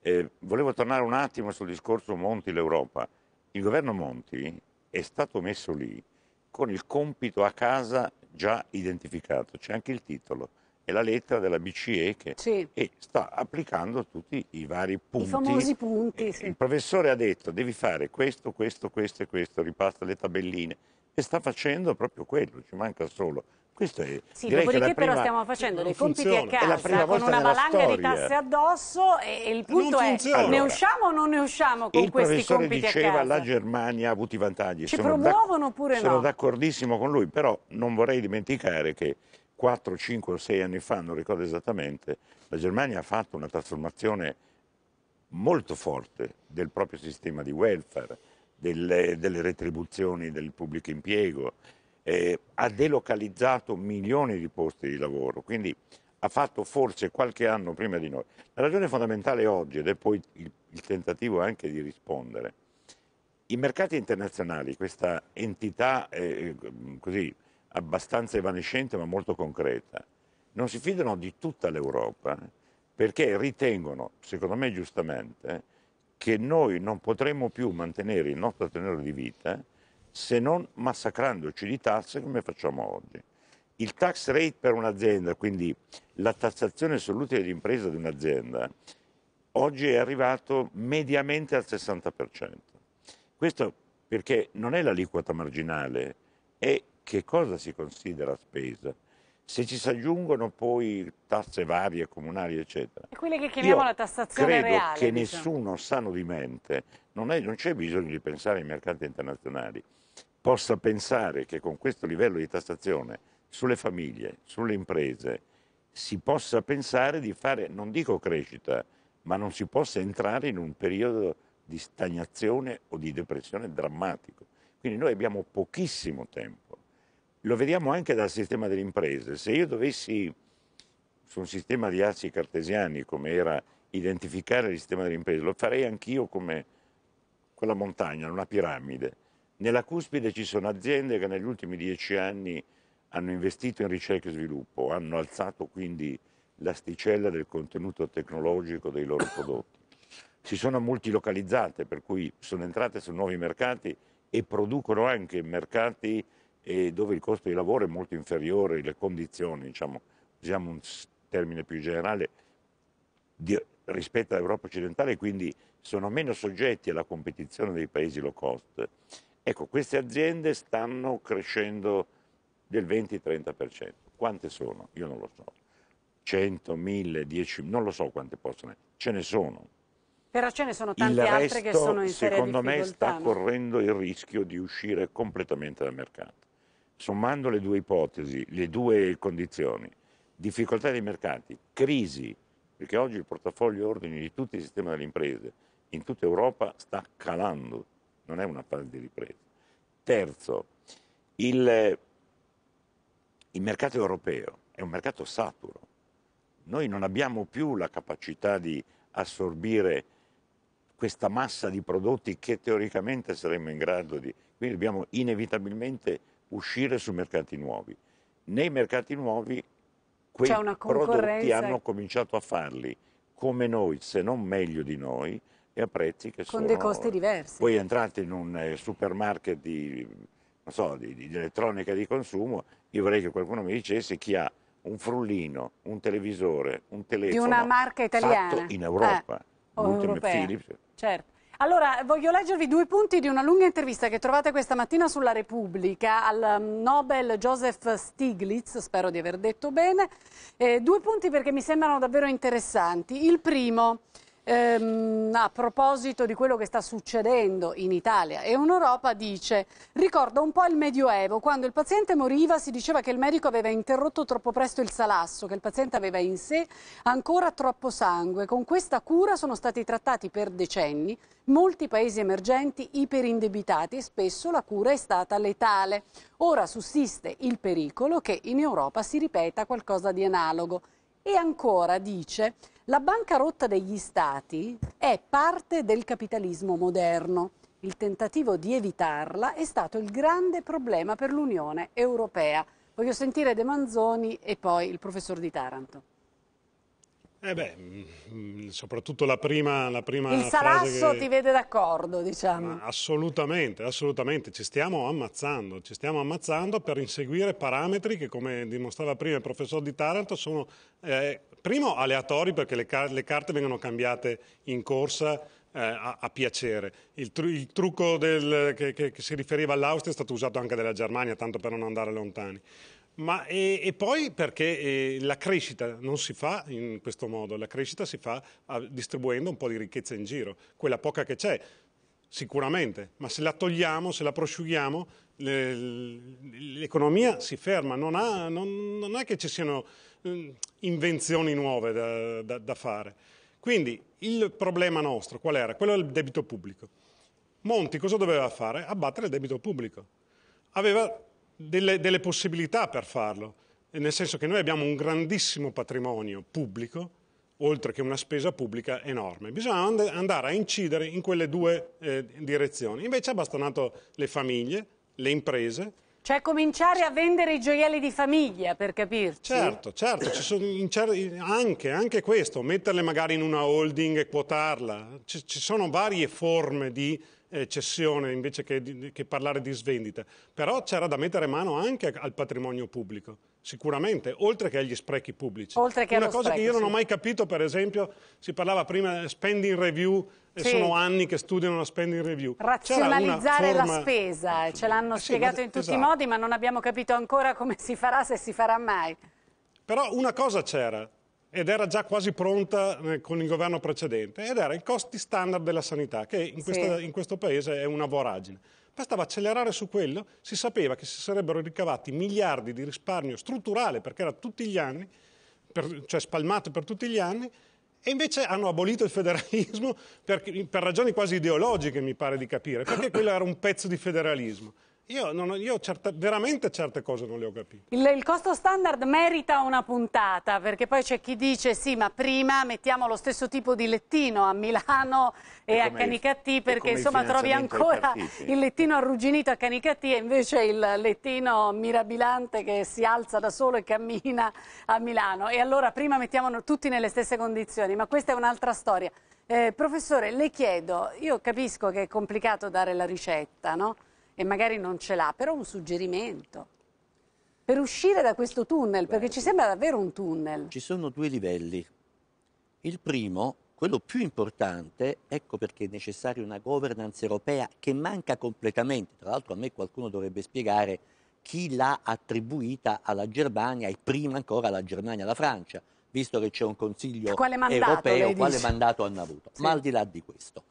Eh, volevo tornare un attimo sul discorso Monti l'Europa. Il governo Monti è stato messo lì con il compito a casa già identificato, c'è anche il titolo, è la lettera della BCE che sì. sta applicando tutti i vari punti. I famosi punti. Eh, sì. Il professore ha detto devi fare questo, questo, questo e questo, ripasta le tabelline e sta facendo proprio quello, ci manca solo questo è, sì, dopodiché prima, però stiamo facendo dei compiti funziona. a casa con una valanga di tasse addosso e il punto è ne usciamo o non ne usciamo con questi compiti diceva, a casa? diceva la Germania ha avuto i vantaggi. Ci sono promuovono oppure no? Sono d'accordissimo con lui, però non vorrei dimenticare che 4, 5 o 6 anni fa, non ricordo esattamente, la Germania ha fatto una trasformazione molto forte del proprio sistema di welfare, delle, delle retribuzioni del pubblico impiego, eh, ha delocalizzato milioni di posti di lavoro, quindi ha fatto forse qualche anno prima di noi. La ragione fondamentale oggi, ed è poi il, il tentativo anche di rispondere, i mercati internazionali, questa entità eh, eh così abbastanza evanescente ma molto concreta, non si fidano di tutta l'Europa eh, perché ritengono, secondo me giustamente, che noi non potremo più mantenere il nostro tenore di vita se non massacrandoci di tasse come facciamo oggi. Il tax rate per un'azienda, quindi la tassazione sull'utile di impresa di un'azienda, oggi è arrivato mediamente al 60%. Questo perché non è l'aliquota marginale, è che cosa si considera spesa. Se ci si aggiungono poi tasse varie, comunali, eccetera. E quelle che chiamiamo la tassazione credo reale. Credo che diciamo. nessuno sano di mente, non, è, non c'è bisogno di pensare ai mercati internazionali, possa pensare che con questo livello di tassazione sulle famiglie, sulle imprese, si possa pensare di fare, non dico crescita, ma non si possa entrare in un periodo di stagnazione o di depressione drammatico. Quindi noi abbiamo pochissimo tempo. Lo vediamo anche dal sistema delle imprese. Se io dovessi, su un sistema di assi cartesiani come era identificare il sistema delle imprese, lo farei anch'io come quella montagna, una piramide. Nella cuspide ci sono aziende che negli ultimi dieci anni hanno investito in ricerca e sviluppo, hanno alzato quindi l'asticella del contenuto tecnologico dei loro prodotti. Si sono multilocalizzate, per cui sono entrate su nuovi mercati e producono anche in mercati eh, dove il costo di lavoro è molto inferiore, le condizioni, diciamo, usiamo un termine più generale, di, rispetto all'Europa occidentale, quindi sono meno soggetti alla competizione dei paesi low cost Ecco, queste aziende stanno crescendo del 20-30%. Quante sono? Io non lo so. 100, 1000, 10, non lo so quante possono essere. Ce ne sono. Però ce ne sono tante il resto, altre che sono in secondo me sta correndo il rischio di uscire completamente dal mercato. Sommando le due ipotesi, le due condizioni, difficoltà dei mercati, crisi, perché oggi il portafoglio ordini di tutti i sistemi delle imprese in tutta Europa sta calando non è una fase di ripresa. Terzo, il, il mercato europeo è un mercato saturo. Noi non abbiamo più la capacità di assorbire questa massa di prodotti che teoricamente saremmo in grado di... Quindi dobbiamo inevitabilmente uscire su mercati nuovi. Nei mercati nuovi quei prodotti hanno cominciato a farli come noi, se non meglio di noi, e a prezzi che Con sono... Con dei costi diversi. Voi entrate in un eh, supermarket di, so, di, di, elettronica di consumo, io vorrei che qualcuno mi dicesse chi ha un frullino, un televisore, un telefono... Di una marca italiana. Fatto in Europa. Eh, L'ultimo Philips. Certo. Allora, voglio leggervi due punti di una lunga intervista che trovate questa mattina sulla Repubblica al mm, Nobel Joseph Stiglitz, spero di aver detto bene. Eh, due punti perché mi sembrano davvero interessanti. Il primo, ehm, a proposito di quello che sta succedendo in Italia e un'Europa dice ricorda un po' il Medioevo, quando il paziente moriva si diceva che il medico aveva interrotto troppo presto il salasso, che il paziente aveva in sé ancora troppo sangue. Con questa cura sono stati trattati per decenni molti paesi emergenti iperindebitati e spesso la cura è stata letale. Ora sussiste il pericolo che in Europa si ripeta qualcosa di analogo. E ancora dice, la bancarotta degli stati è parte del capitalismo moderno. Il tentativo di evitarla è stato il grande problema per l'Unione Europea. Voglio sentire De Manzoni e poi il professor di Taranto. Eh beh, mm, soprattutto la prima, la prima Il Salasso che... ti vede d'accordo, diciamo. Assolutamente, assolutamente. Ci stiamo ammazzando, ci stiamo ammazzando per inseguire parametri che, come dimostrava prima il professor Di Taranto, sono eh, primo aleatori perché le, car le, carte vengono cambiate in corsa eh, a, a, piacere. Il, tru il trucco del, che, che, che si riferiva all'Austria è stato usato anche dalla Germania, tanto per non andare lontani. Ma e, e, poi perché eh, la crescita non si fa in questo modo, la crescita si fa ah, distribuendo un po' di ricchezza in giro, quella poca che c'è, sicuramente, ma se la togliamo, se la prosciughiamo, l'economia si ferma, non, ha, non, non, è che ci siano mm, invenzioni nuove da, da, da fare. Quindi il problema nostro qual era? Quello del debito pubblico. Monti cosa doveva fare? Abbattere il debito pubblico. Aveva delle, delle possibilità per farlo, nel senso che noi abbiamo un grandissimo patrimonio pubblico, oltre che una spesa pubblica enorme. Bisogna andare a incidere in quelle due eh, direzioni. Invece ha bastonato le famiglie, le imprese. Cioè cominciare a vendere i gioielli di famiglia, per capirci. Certo, certo, anche, anche, questo, metterle magari in una holding e quotarla. Ci, ci sono varie forme di eh, cessione invece che, che parlare di svendita, però c'era da mettere mano anche al patrimonio pubblico sicuramente, oltre che agli sprechi pubblici. Oltre che Una cosa sprechi, che io non sì. ho mai capito, per esempio, si parlava prima di spending review, sì. e sono anni che studiano la spending review. Razionalizzare forma... la spesa, eh, ce l'hanno eh sì, spiegato ma... in tutti esatto. i modi, ma non abbiamo capito ancora come si farà, se si farà mai. Però una cosa c'era, ed era già quasi pronta eh, con il governo precedente, ed era i costi standard della sanità, che in, questa, sì. in questo paese è una voragine. Bastava accelerare su quello, si sapeva che si sarebbero ricavati miliardi di risparmio strutturale, perché era tutti gli anni, per, cioè spalmato per tutti gli anni, e invece hanno abolito il federalismo per, per ragioni quasi ideologiche, mi pare di capire, perché quello era un pezzo di federalismo. Io, non, io certe, veramente certe cose non le ho capite. Il, il, costo standard merita una puntata, perché poi c'è chi dice sì, ma prima mettiamo lo stesso tipo di lettino a Milano e, e a Canicattì, perché insomma trovi ancora il lettino arrugginito a Canicattì e invece il lettino mirabilante che si alza da solo e cammina a Milano. E allora prima mettiamo tutti nelle stesse condizioni, ma questa è un'altra storia. Eh, professore, le chiedo, io capisco che è complicato dare la ricetta, no? e magari non ce l'ha, però un suggerimento per uscire da questo tunnel, perché ci sembra davvero un tunnel. Ci sono due livelli. Il primo, quello più importante, ecco perché è necessaria una governance europea che manca completamente. Tra l'altro a me qualcuno dovrebbe spiegare chi l'ha attribuita alla Germania e prima ancora alla Germania, e alla Francia, visto che c'è un Consiglio quale mandato, europeo, quale mandato hanno avuto. Sì. Ma al di là di questo,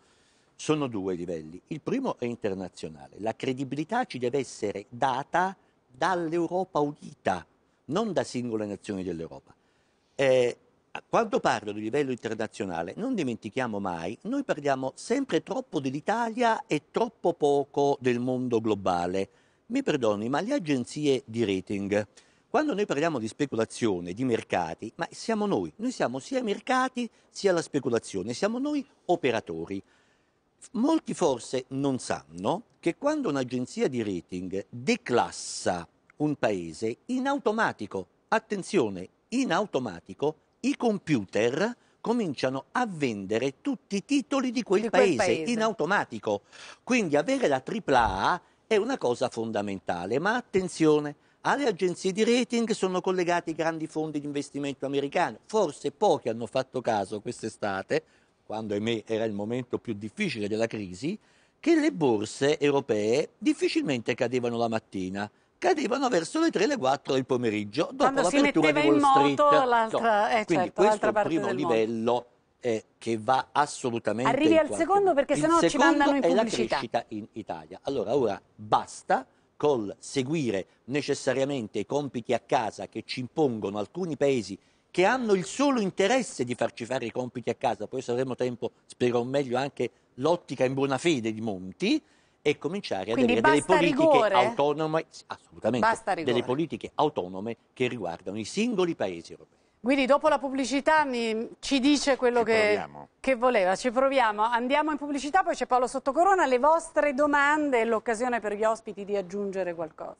sono due livelli. Il primo è internazionale. La credibilità ci deve essere data dall'Europa unita, non da singole nazioni dell'Europa. Eh, quando parlo di livello internazionale, non dimentichiamo mai, noi parliamo sempre troppo dell'Italia e troppo poco del mondo globale. Mi perdoni, ma le agenzie di rating, quando noi parliamo di speculazione, di mercati, ma siamo noi, noi siamo sia i mercati sia la speculazione, siamo noi operatori. Molti forse non sanno che quando un'agenzia di rating declassa un paese, in automatico, attenzione, in automatico, i computer cominciano a vendere tutti i titoli di quel, di quel paese, paese, in automatico. Quindi avere la AAA è una cosa fondamentale, ma attenzione, alle agenzie di rating sono collegati grandi fondi di investimento americani. Forse pochi hanno fatto caso quest'estate, quando ahimè era il momento più difficile della crisi, che le borse europee difficilmente cadevano la mattina, cadevano verso le 3 le 4 del pomeriggio dopo Quando l'apertura di Wall Street. Moto, l'altra, eh, Quindi certo, questo è il primo livello eh, che va assolutamente Arrivi al secondo perché sennò ci mandano in pubblicità. è la crescita in Italia. Allora ora basta col seguire necessariamente i compiti a casa che ci impongono alcuni paesi che hanno il solo interesse di farci fare i compiti a casa, poi se avremo tempo spiegherò meglio anche l'ottica in buona fede di Monti, e cominciare Quindi ad avere delle politiche rigore. autonome, assolutamente, delle politiche autonome che riguardano i singoli paesi europei. Guidi, dopo la pubblicità mi, ci dice quello che, che, voleva, ci proviamo. Andiamo in pubblicità, poi c'è Paolo Sottocorona, le vostre domande e l'occasione per gli ospiti di aggiungere qualcosa.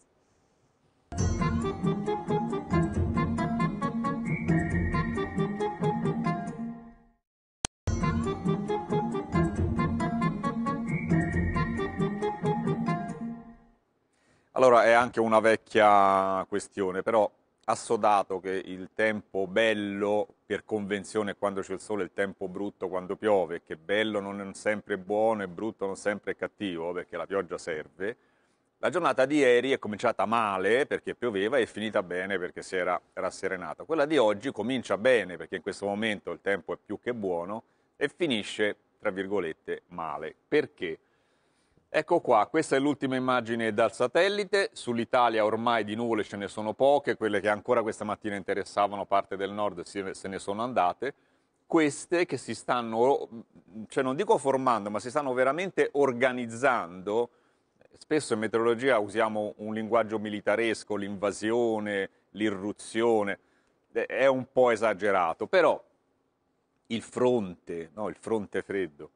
Allora è anche una vecchia questione, però assodato che il tempo bello per convenzione quando c'è il sole, il tempo brutto quando piove, che bello non è sempre buono e brutto non sempre cattivo perché la pioggia serve. La giornata di ieri è cominciata male perché pioveva e è finita bene perché si era rasserenata. Quella di oggi comincia bene perché in questo momento il tempo è più che buono e finisce, tra virgolette, male. Perché? Ecco qua, questa è l'ultima immagine dal satellite, sull'Italia ormai di nuvole ce ne sono poche, quelle che ancora questa mattina interessavano parte del nord se ne sono andate, queste che si stanno, cioè non dico formando, ma si stanno veramente organizzando, spesso in meteorologia usiamo un linguaggio militaresco, l'invasione, l'irruzione, eh, è un po' esagerato, però il fronte, no, il fronte freddo,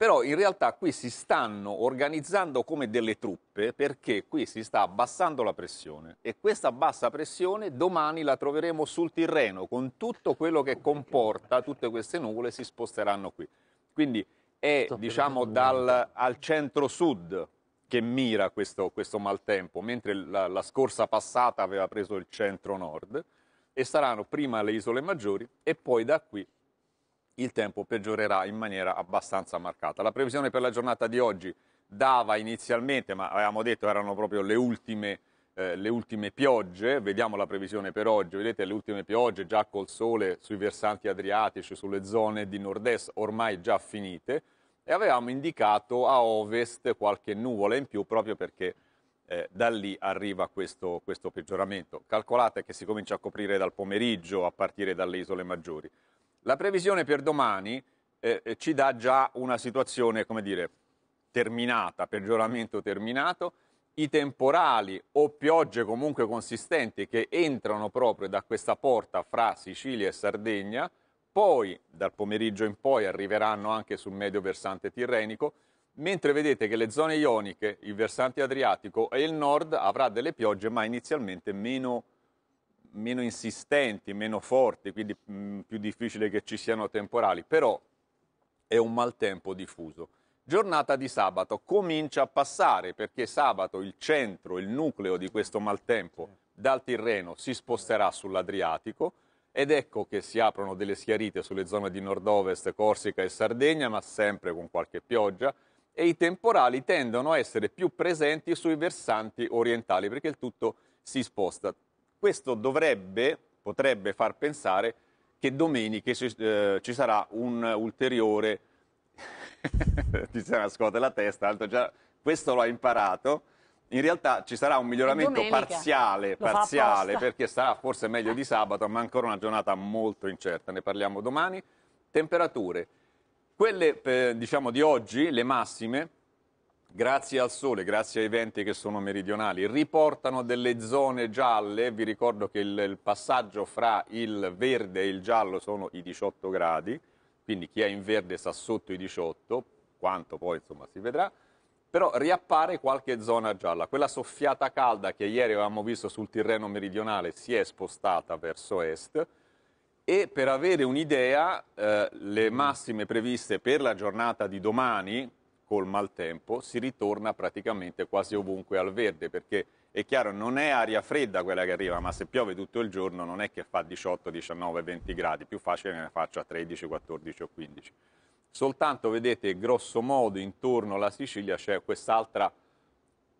però in realtà qui si stanno organizzando come delle truppe perché qui si sta abbassando la pressione e questa bassa pressione domani la troveremo sul Tirreno con tutto quello che comporta, tutte queste nuvole si sposteranno qui. Quindi è diciamo dal, al centro-sud che mira questo, questo maltempo, mentre la, la scorsa passata aveva preso il centro-nord e saranno prima le isole maggiori e poi da qui il tempo peggiorerà in maniera abbastanza marcata. La previsione per la giornata di oggi dava inizialmente, ma avevamo detto erano proprio le ultime, eh, le ultime piogge, vediamo la previsione per oggi, vedete le ultime piogge già col sole sui versanti adriatici, sulle zone di nord-est ormai già finite e avevamo indicato a ovest qualche nuvola in più proprio perché eh, da lì arriva questo, questo peggioramento. Calcolate che si comincia a coprire dal pomeriggio a partire dalle isole maggiori. La previsione per domani eh, eh, ci dà già una situazione, come dire, terminata, peggioramento terminato, i temporali o piogge comunque consistenti che entrano proprio da questa porta fra Sicilia e Sardegna, poi dal pomeriggio in poi arriveranno anche sul medio versante tirrenico, mentre vedete che le zone ioniche, il versante adriatico e il nord avrà delle piogge ma inizialmente meno meno insistenti, meno forti, quindi mh, mm, più difficile che ci siano temporali, però è un maltempo diffuso. Giornata di sabato comincia a passare perché sabato il centro, il nucleo di questo maltempo dal Tirreno si sposterà sull'Adriatico ed ecco che si aprono delle schiarite sulle zone di nord-ovest, Corsica e Sardegna, ma sempre con qualche pioggia e i temporali tendono a essere più presenti sui versanti orientali perché il tutto si sposta questo dovrebbe, potrebbe far pensare che domenica eh, ci sarà un ulteriore... ti Tiziana scuote la testa, tanto già questo l'ha imparato. In realtà ci sarà un miglioramento domenica. parziale, parziale perché sarà forse meglio di sabato, ma ancora una giornata molto incerta, ne parliamo domani. Temperature, quelle eh, diciamo di oggi, le massime, grazie al sole, grazie ai venti che sono meridionali, riportano delle zone gialle. Vi ricordo che il, il passaggio fra il verde e il giallo sono i 18 gradi, quindi chi è in verde sta sotto i 18, quanto poi insomma si vedrà, però riappare qualche zona gialla. Quella soffiata calda che ieri avevamo visto sul Tirreno meridionale si è spostata verso est e per avere un'idea eh, le massime previste per la giornata di domani, col maltempo si ritorna praticamente quasi ovunque al verde perché è chiaro non è aria fredda quella che arriva ma se piove tutto il giorno non è che fa 18, 19, 20 gradi più facile ne faccia 13, 14 o 15 soltanto vedete grosso modo intorno alla Sicilia c'è quest'altra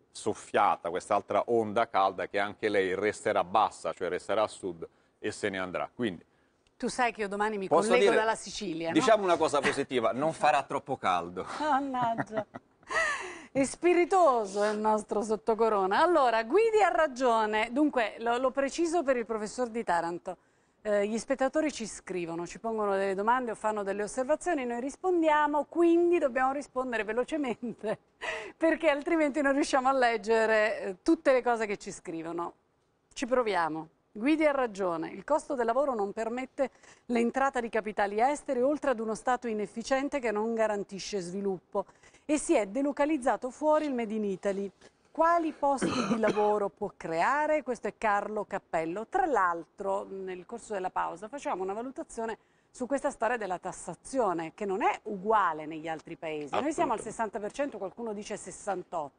soffiata, quest'altra onda calda che anche lei resterà bassa cioè resterà a sud e se ne andrà quindi tu sai che io domani mi Posso collego dire, dalla Sicilia. Diciamo no? una cosa positiva, non farà troppo caldo. Mannaggia. È spiritoso il nostro sottocorona. Allora, Guidi ha ragione. Dunque, l'ho preciso per il professor di Taranto. Eh, gli spettatori ci scrivono, ci pongono delle domande o fanno delle osservazioni, noi rispondiamo, quindi dobbiamo rispondere velocemente, perché altrimenti non riusciamo a leggere eh, tutte le cose che ci scrivono. Ci proviamo. Guidi ha ragione, il costo del lavoro non permette l'entrata di capitali esteri oltre ad uno Stato inefficiente che non garantisce sviluppo e si è delocalizzato fuori il Made in Italy. Quali posti di lavoro può creare? Questo è Carlo Cappello. Tra l'altro nel corso della pausa facciamo una valutazione su questa storia della tassazione che non è uguale negli altri paesi. Noi siamo al 60%, qualcuno dice 68%.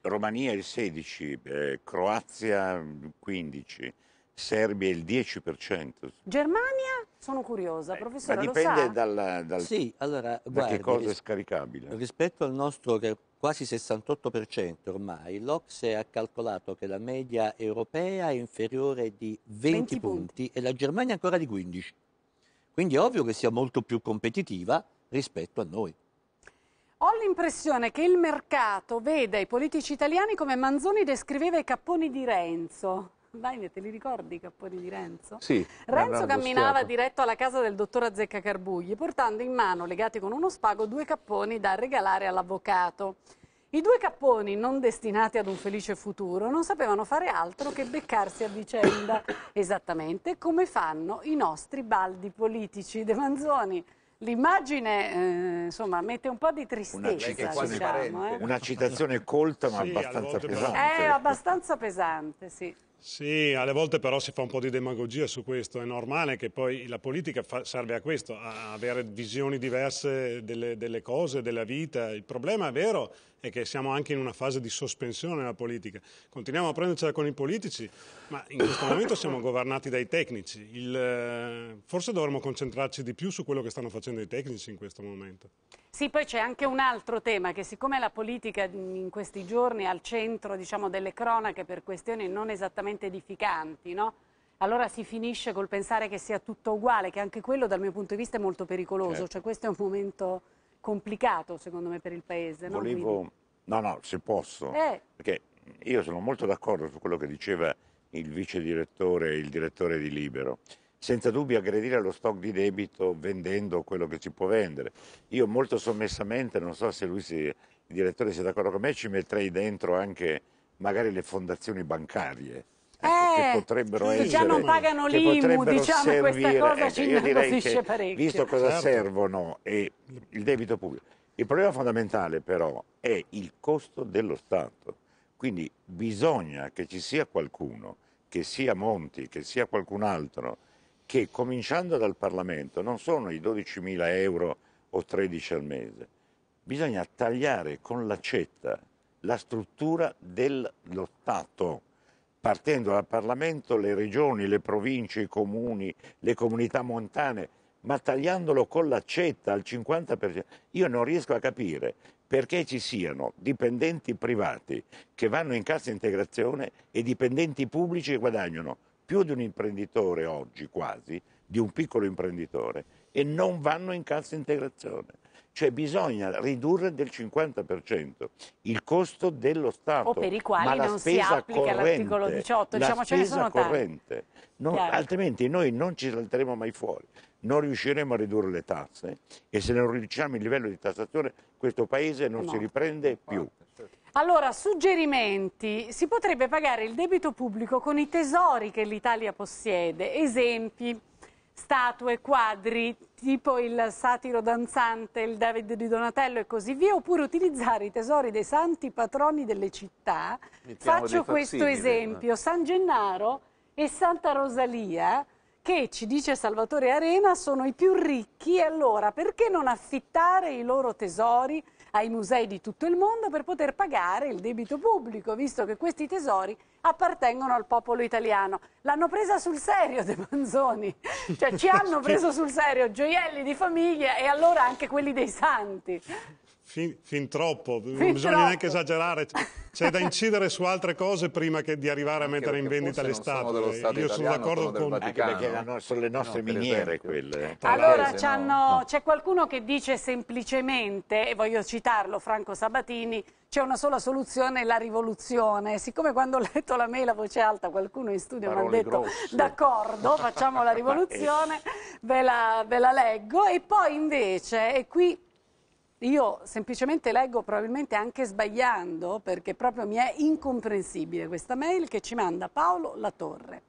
Romania il 16%, eh, Croazia mm, il 15%. Serbia il 10%. Germania? Sono curiosa, eh, professore, Ma dipende dal, dal, sì, allora, da guardi, che cosa è scaricabile. Rispetto al nostro quasi 68% ormai, l'Ocse ha calcolato che la media europea è inferiore di 20, 20 punti, punti e la Germania ancora di 15. Quindi è ovvio che sia molto più competitiva rispetto a noi. Ho l'impressione che il mercato veda i politici italiani come Manzoni descriveva i capponi di Renzo. Baine, te li ricordi i capponi di Renzo? Sì. Renzo camminava schiavo. diretto alla casa del dottor Azzecca Carbugli, portando in mano, legati con uno spago, due capponi da regalare all'avvocato. I due capponi, non destinati ad un felice futuro, non sapevano fare altro che beccarsi a vicenda, esattamente come fanno i nostri baldi politici. De Manzoni, l'immagine eh, insomma, mette un po' di tristezza, una, diciamo, eh. una citazione colta ma sì, abbastanza pesante. È abbastanza pesante, sì. Sì, alle volte però si fa un po' di demagogia su questo, è normale che poi la politica serve a questo, a avere visioni diverse delle, delle cose, della vita. Il problema è vero è che siamo anche in una fase di sospensione della politica. Continuiamo a prendercela con i politici, ma in questo momento siamo governati dai tecnici. Il, eh, forse dovremmo concentrarci di più su quello che stanno facendo i tecnici in questo momento. Sì, poi c'è anche un altro tema che siccome la politica mm, in questi giorni è al centro diciamo, delle cronache per questioni non esattamente edificanti, no? allora si finisce col pensare che sia tutto uguale, che anche quello dal mio punto di vista è molto pericoloso, certo. cioè questo è un momento complicato secondo me per il Paese. No? Volevo... Quindi... no, no, se posso, eh. perché io sono molto d'accordo su quello che diceva il vice direttore e il direttore di Libero. Senza dubbio aggredire lo stock di debito vendendo quello che si può vendere. Io molto sommessamente, non so se lui si, il direttore sia d'accordo con me, ci metterei dentro anche magari le fondazioni bancarie Ecco, eh, che potrebbero essere già non pagano l'IMU diciamo servire. questa cosa eh, ci ecco, nervosisce parecchio visto cosa certo. servono e il debito pubblico il problema fondamentale però è il costo dello Stato quindi bisogna che ci sia qualcuno che sia Monti, che sia qualcun altro che cominciando dal Parlamento non sono i 12.000 euro o 13 al mese bisogna tagliare con l'accetta la struttura dello Stato partendo dal Parlamento, le regioni, le province, i comuni, le comunità montane, ma tagliandolo con l'accetta al 50%. Io non riesco a capire perché ci siano dipendenti privati che vanno in cassa integrazione e dipendenti pubblici che guadagnano più di un imprenditore oggi quasi, di un piccolo imprenditore, e non vanno in cassa integrazione. Cioè bisogna ridurre del 50% il costo dello Stato. O per i quali non si applica l'articolo 18. La diciamo, spesa ce ne sono corrente. Non, altrimenti noi non ci salteremo mai fuori. Non riusciremo a ridurre le tasse e se non riduciamo il livello di tassazione questo Paese non no. si riprende più. Allora, suggerimenti. Si potrebbe pagare il debito pubblico con i tesori che l'Italia possiede. Esempi statue, quadri, tipo il satiro danzante, il David di Donatello e così via, oppure utilizzare i tesori dei santi patroni delle città. Mettiamo Faccio questo esempio, San Gennaro e Santa Rosalia, che ci dice Salvatore Arena, sono i più ricchi e allora perché non affittare i loro tesori ai musei di tutto il mondo per poter pagare il debito pubblico, visto che questi tesori appartengono al popolo italiano. L'hanno presa sul serio De Manzoni, cioè ci hanno preso sul serio gioielli di famiglia e allora anche quelli dei santi. Fin, fin, troppo, fin non bisogna troppo. neanche esagerare, c'è da incidere su altre cose prima che di arrivare a mettere in vendita l'estate. Io italiano, sono d'accordo con te. Anche perché no, sono le nostre no, miniere quelle. Allora c'è no. qualcuno che dice semplicemente, e voglio citarlo, Franco Sabatini, c'è una sola soluzione, la rivoluzione. Siccome quando ho letto la mail a voce alta qualcuno in studio mi ha detto d'accordo, facciamo la rivoluzione, ve la, ve la leggo. E poi invece, e qui io semplicemente leggo probabilmente anche sbagliando perché proprio mi è incomprensibile questa mail che ci manda Paolo Latorre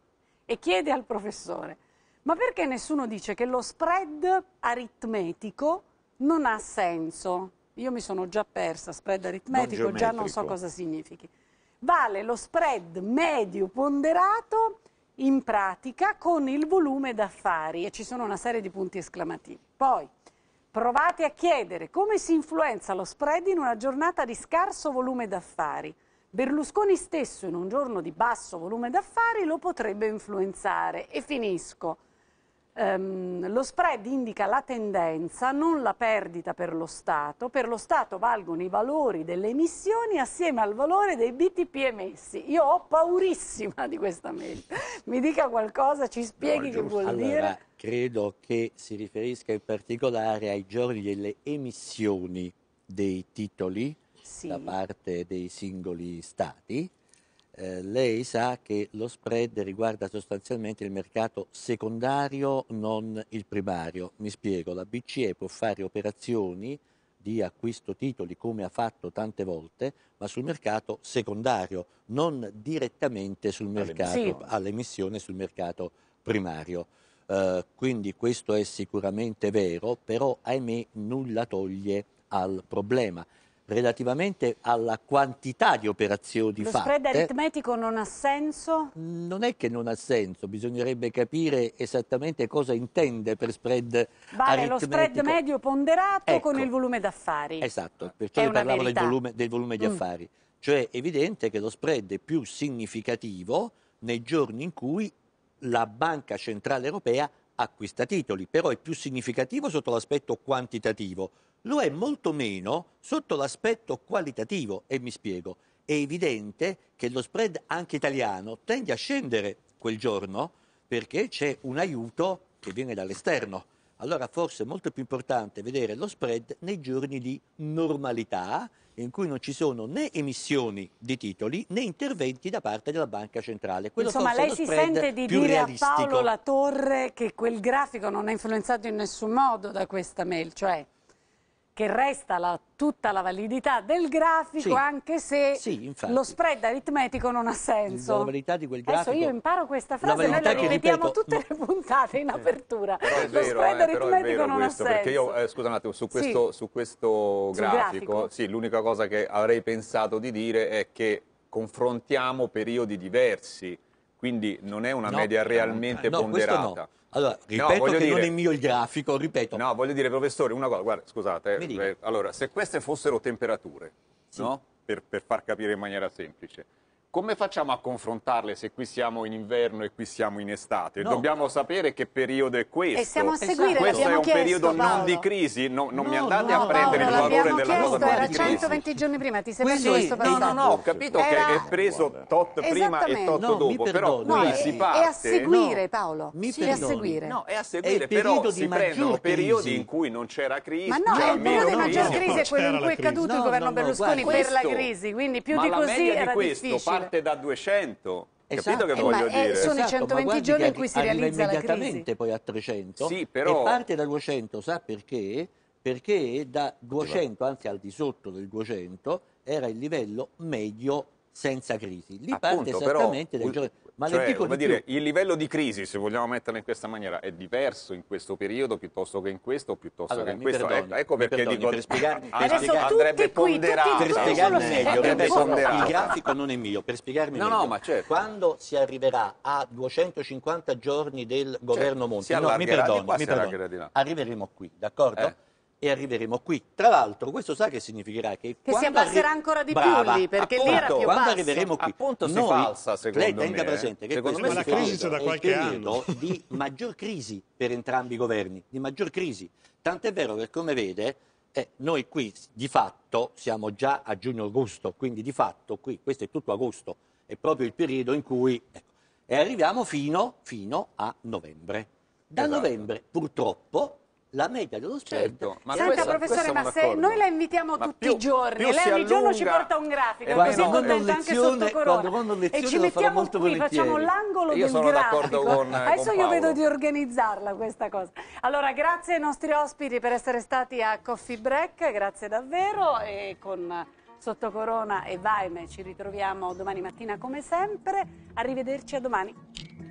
e chiede al professore ma perché nessuno dice che lo spread aritmetico non ha senso? Io mi sono già persa, spread aritmetico, non già non so cosa significhi. Vale lo spread medio ponderato in pratica con il volume d'affari e ci sono una serie di punti esclamativi. Poi, Provate a chiedere come si influenza lo spread in una giornata di scarso volume d'affari. Berlusconi stesso in un giorno di basso volume d'affari lo potrebbe influenzare. E finisco. Um, lo spread indica la tendenza, non la perdita per lo Stato. Per lo Stato valgono i valori delle emissioni assieme al valore dei BTP emessi. Io ho paurissima di questa mail. Mi dica qualcosa, ci spieghi no, che vuol allora, dire. Credo che si riferisca in particolare ai giorni delle emissioni dei titoli sì. da parte dei singoli Stati eh, lei sa che lo spread riguarda sostanzialmente il mercato secondario, non il primario. Mi spiego, la BCE può fare operazioni di acquisto titoli come ha fatto tante volte, ma sul mercato secondario, non direttamente sul mercato, sì. all'emissione sul mercato primario. Uh, quindi questo è sicuramente vero, però ahimè nulla toglie al problema relativamente alla quantità di operazioni Lo fatte. Lo spread aritmetico non ha senso? Mm, non è che non ha senso, bisognerebbe capire esattamente cosa intende per spread vale, aritmetico. Vale lo spread medio ponderato ecco. con il volume d'affari. Esatto, perché io parlavo del volume, del volume, di mm. affari. Cioè è evidente che lo spread è più significativo nei giorni in cui la Banca Centrale Europea acquista titoli, però è più significativo sotto l'aspetto quantitativo, lo è molto meno sotto l'aspetto qualitativo e mi spiego. È evidente che lo spread anche italiano tende a scendere quel giorno perché c'è un aiuto che viene dall'esterno. Allora forse è molto più importante vedere lo spread nei giorni di normalità in cui non ci sono né emissioni di titoli né interventi da parte della banca centrale. Quello Insomma, lei si sente di dire a Paolo Latorre che quel grafico non è influenzato in nessun modo da questa mail, cioè che resta la, tutta la validità del grafico sì. anche se sì, lo spread aritmetico non ha senso. La validità di quel grafico... Adesso io imparo questa frase noi la ripetiamo ripeto, tutte le puntate in apertura. Eh, lo vero, spread eh, aritmetico non questo, ha senso. Perché io, eh, scusa un attimo, su questo, sì. su questo grafico, grafico. Sì, l'unica cosa che avrei pensato di dire è che confrontiamo periodi diversi quindi non è una no, media eh, realmente no, ponderata. No. Allora, ripeto che dire, non è mio il grafico, ripeto. No, voglio dire, professore, una cosa, guarda, scusate, eh, allora, se queste fossero temperature, sì. per, per far capire in maniera semplice, come facciamo a confrontarle se qui siamo in inverno e qui siamo in estate? No. Dobbiamo sapere che periodo è questo. E siamo a seguire, esatto. Questo è un chiesto, periodo Paolo. non di crisi, no, non no, mi andate a prendere Paolo, il valore della cosa non era di 120 crisi. giorni prima, ti sei Quindi, preso questo passaggio. No, no, no, ho capito era... che è preso tot prima e tot dopo, però qui eh, si parte... È a seguire Paolo, mi sì, è a seguire. No, è a seguire, è però si prendono periodi in cui non c'era crisi, Ma no, cioè il periodo di maggior crisi è quello in cui è caduto il governo Berlusconi per la crisi, quindi più di così era difficile parte da 200. Esatto. Capito che esatto. voglio eh, eh, dire? Sono esatto, i 120 giorni in cui si realizza la crisi. immediatamente poi a 300. Sì, però... E parte da 200, sa perché? Perché da 200, anzi al di sotto del 200, era il livello medio senza crisi. Lì Appunto, parte esattamente però, ma cioè, dico di dire, più. il livello di crisi, se vogliamo metterla in questa maniera, è diverso in questo periodo piuttosto che in questo, piuttosto allora, che in questo. Perdoni, ecco, ecco perché perdoni, dico per spiegarmi, per spiegarmi andrebbe ponderato. Per spiegarmi meglio, il grafico non è mio, per spiegarmi no, meglio. No, ma certo. Quando si arriverà a 250 giorni del governo certo. Monti, no, mi perdoni, mi perdoni. arriveremo qui, d'accordo? Eh? e arriveremo qui. Tra l'altro, questo sa che significherà che... Che si abbasserà arri- ancora di più lì, perché appunto, lì era più quando arriveremo qui, appunto noi, si falsa, secondo lei tenga me. presente che secondo questo me la crisi da qualche è il periodo anno. di maggior crisi per entrambi i governi, di maggior crisi. Tant'è vero che, come vede, eh, noi qui di fatto siamo già a giugno-agosto, quindi di fatto qui, questo è tutto agosto, è proprio il periodo in cui... Ecco, e arriviamo fino, fino a novembre. Da esatto. novembre, purtroppo, la media dello certo. Senta questo, professore, questo ma se noi la invitiamo ma tutti più, i giorni, lei ogni allunga... giorno ci porta un grafico, guarda, così no, contenta anche sotto corona. Quando, lezione, e ci mettiamo qui, volentieri. facciamo l'angolo del grafico. Con, Adesso con io vedo di organizzarla questa cosa. Allora, grazie ai nostri ospiti per essere stati a Coffee Break, grazie davvero e con Sotto Corona e Vaime ci ritroviamo domani mattina come sempre. Arrivederci a domani.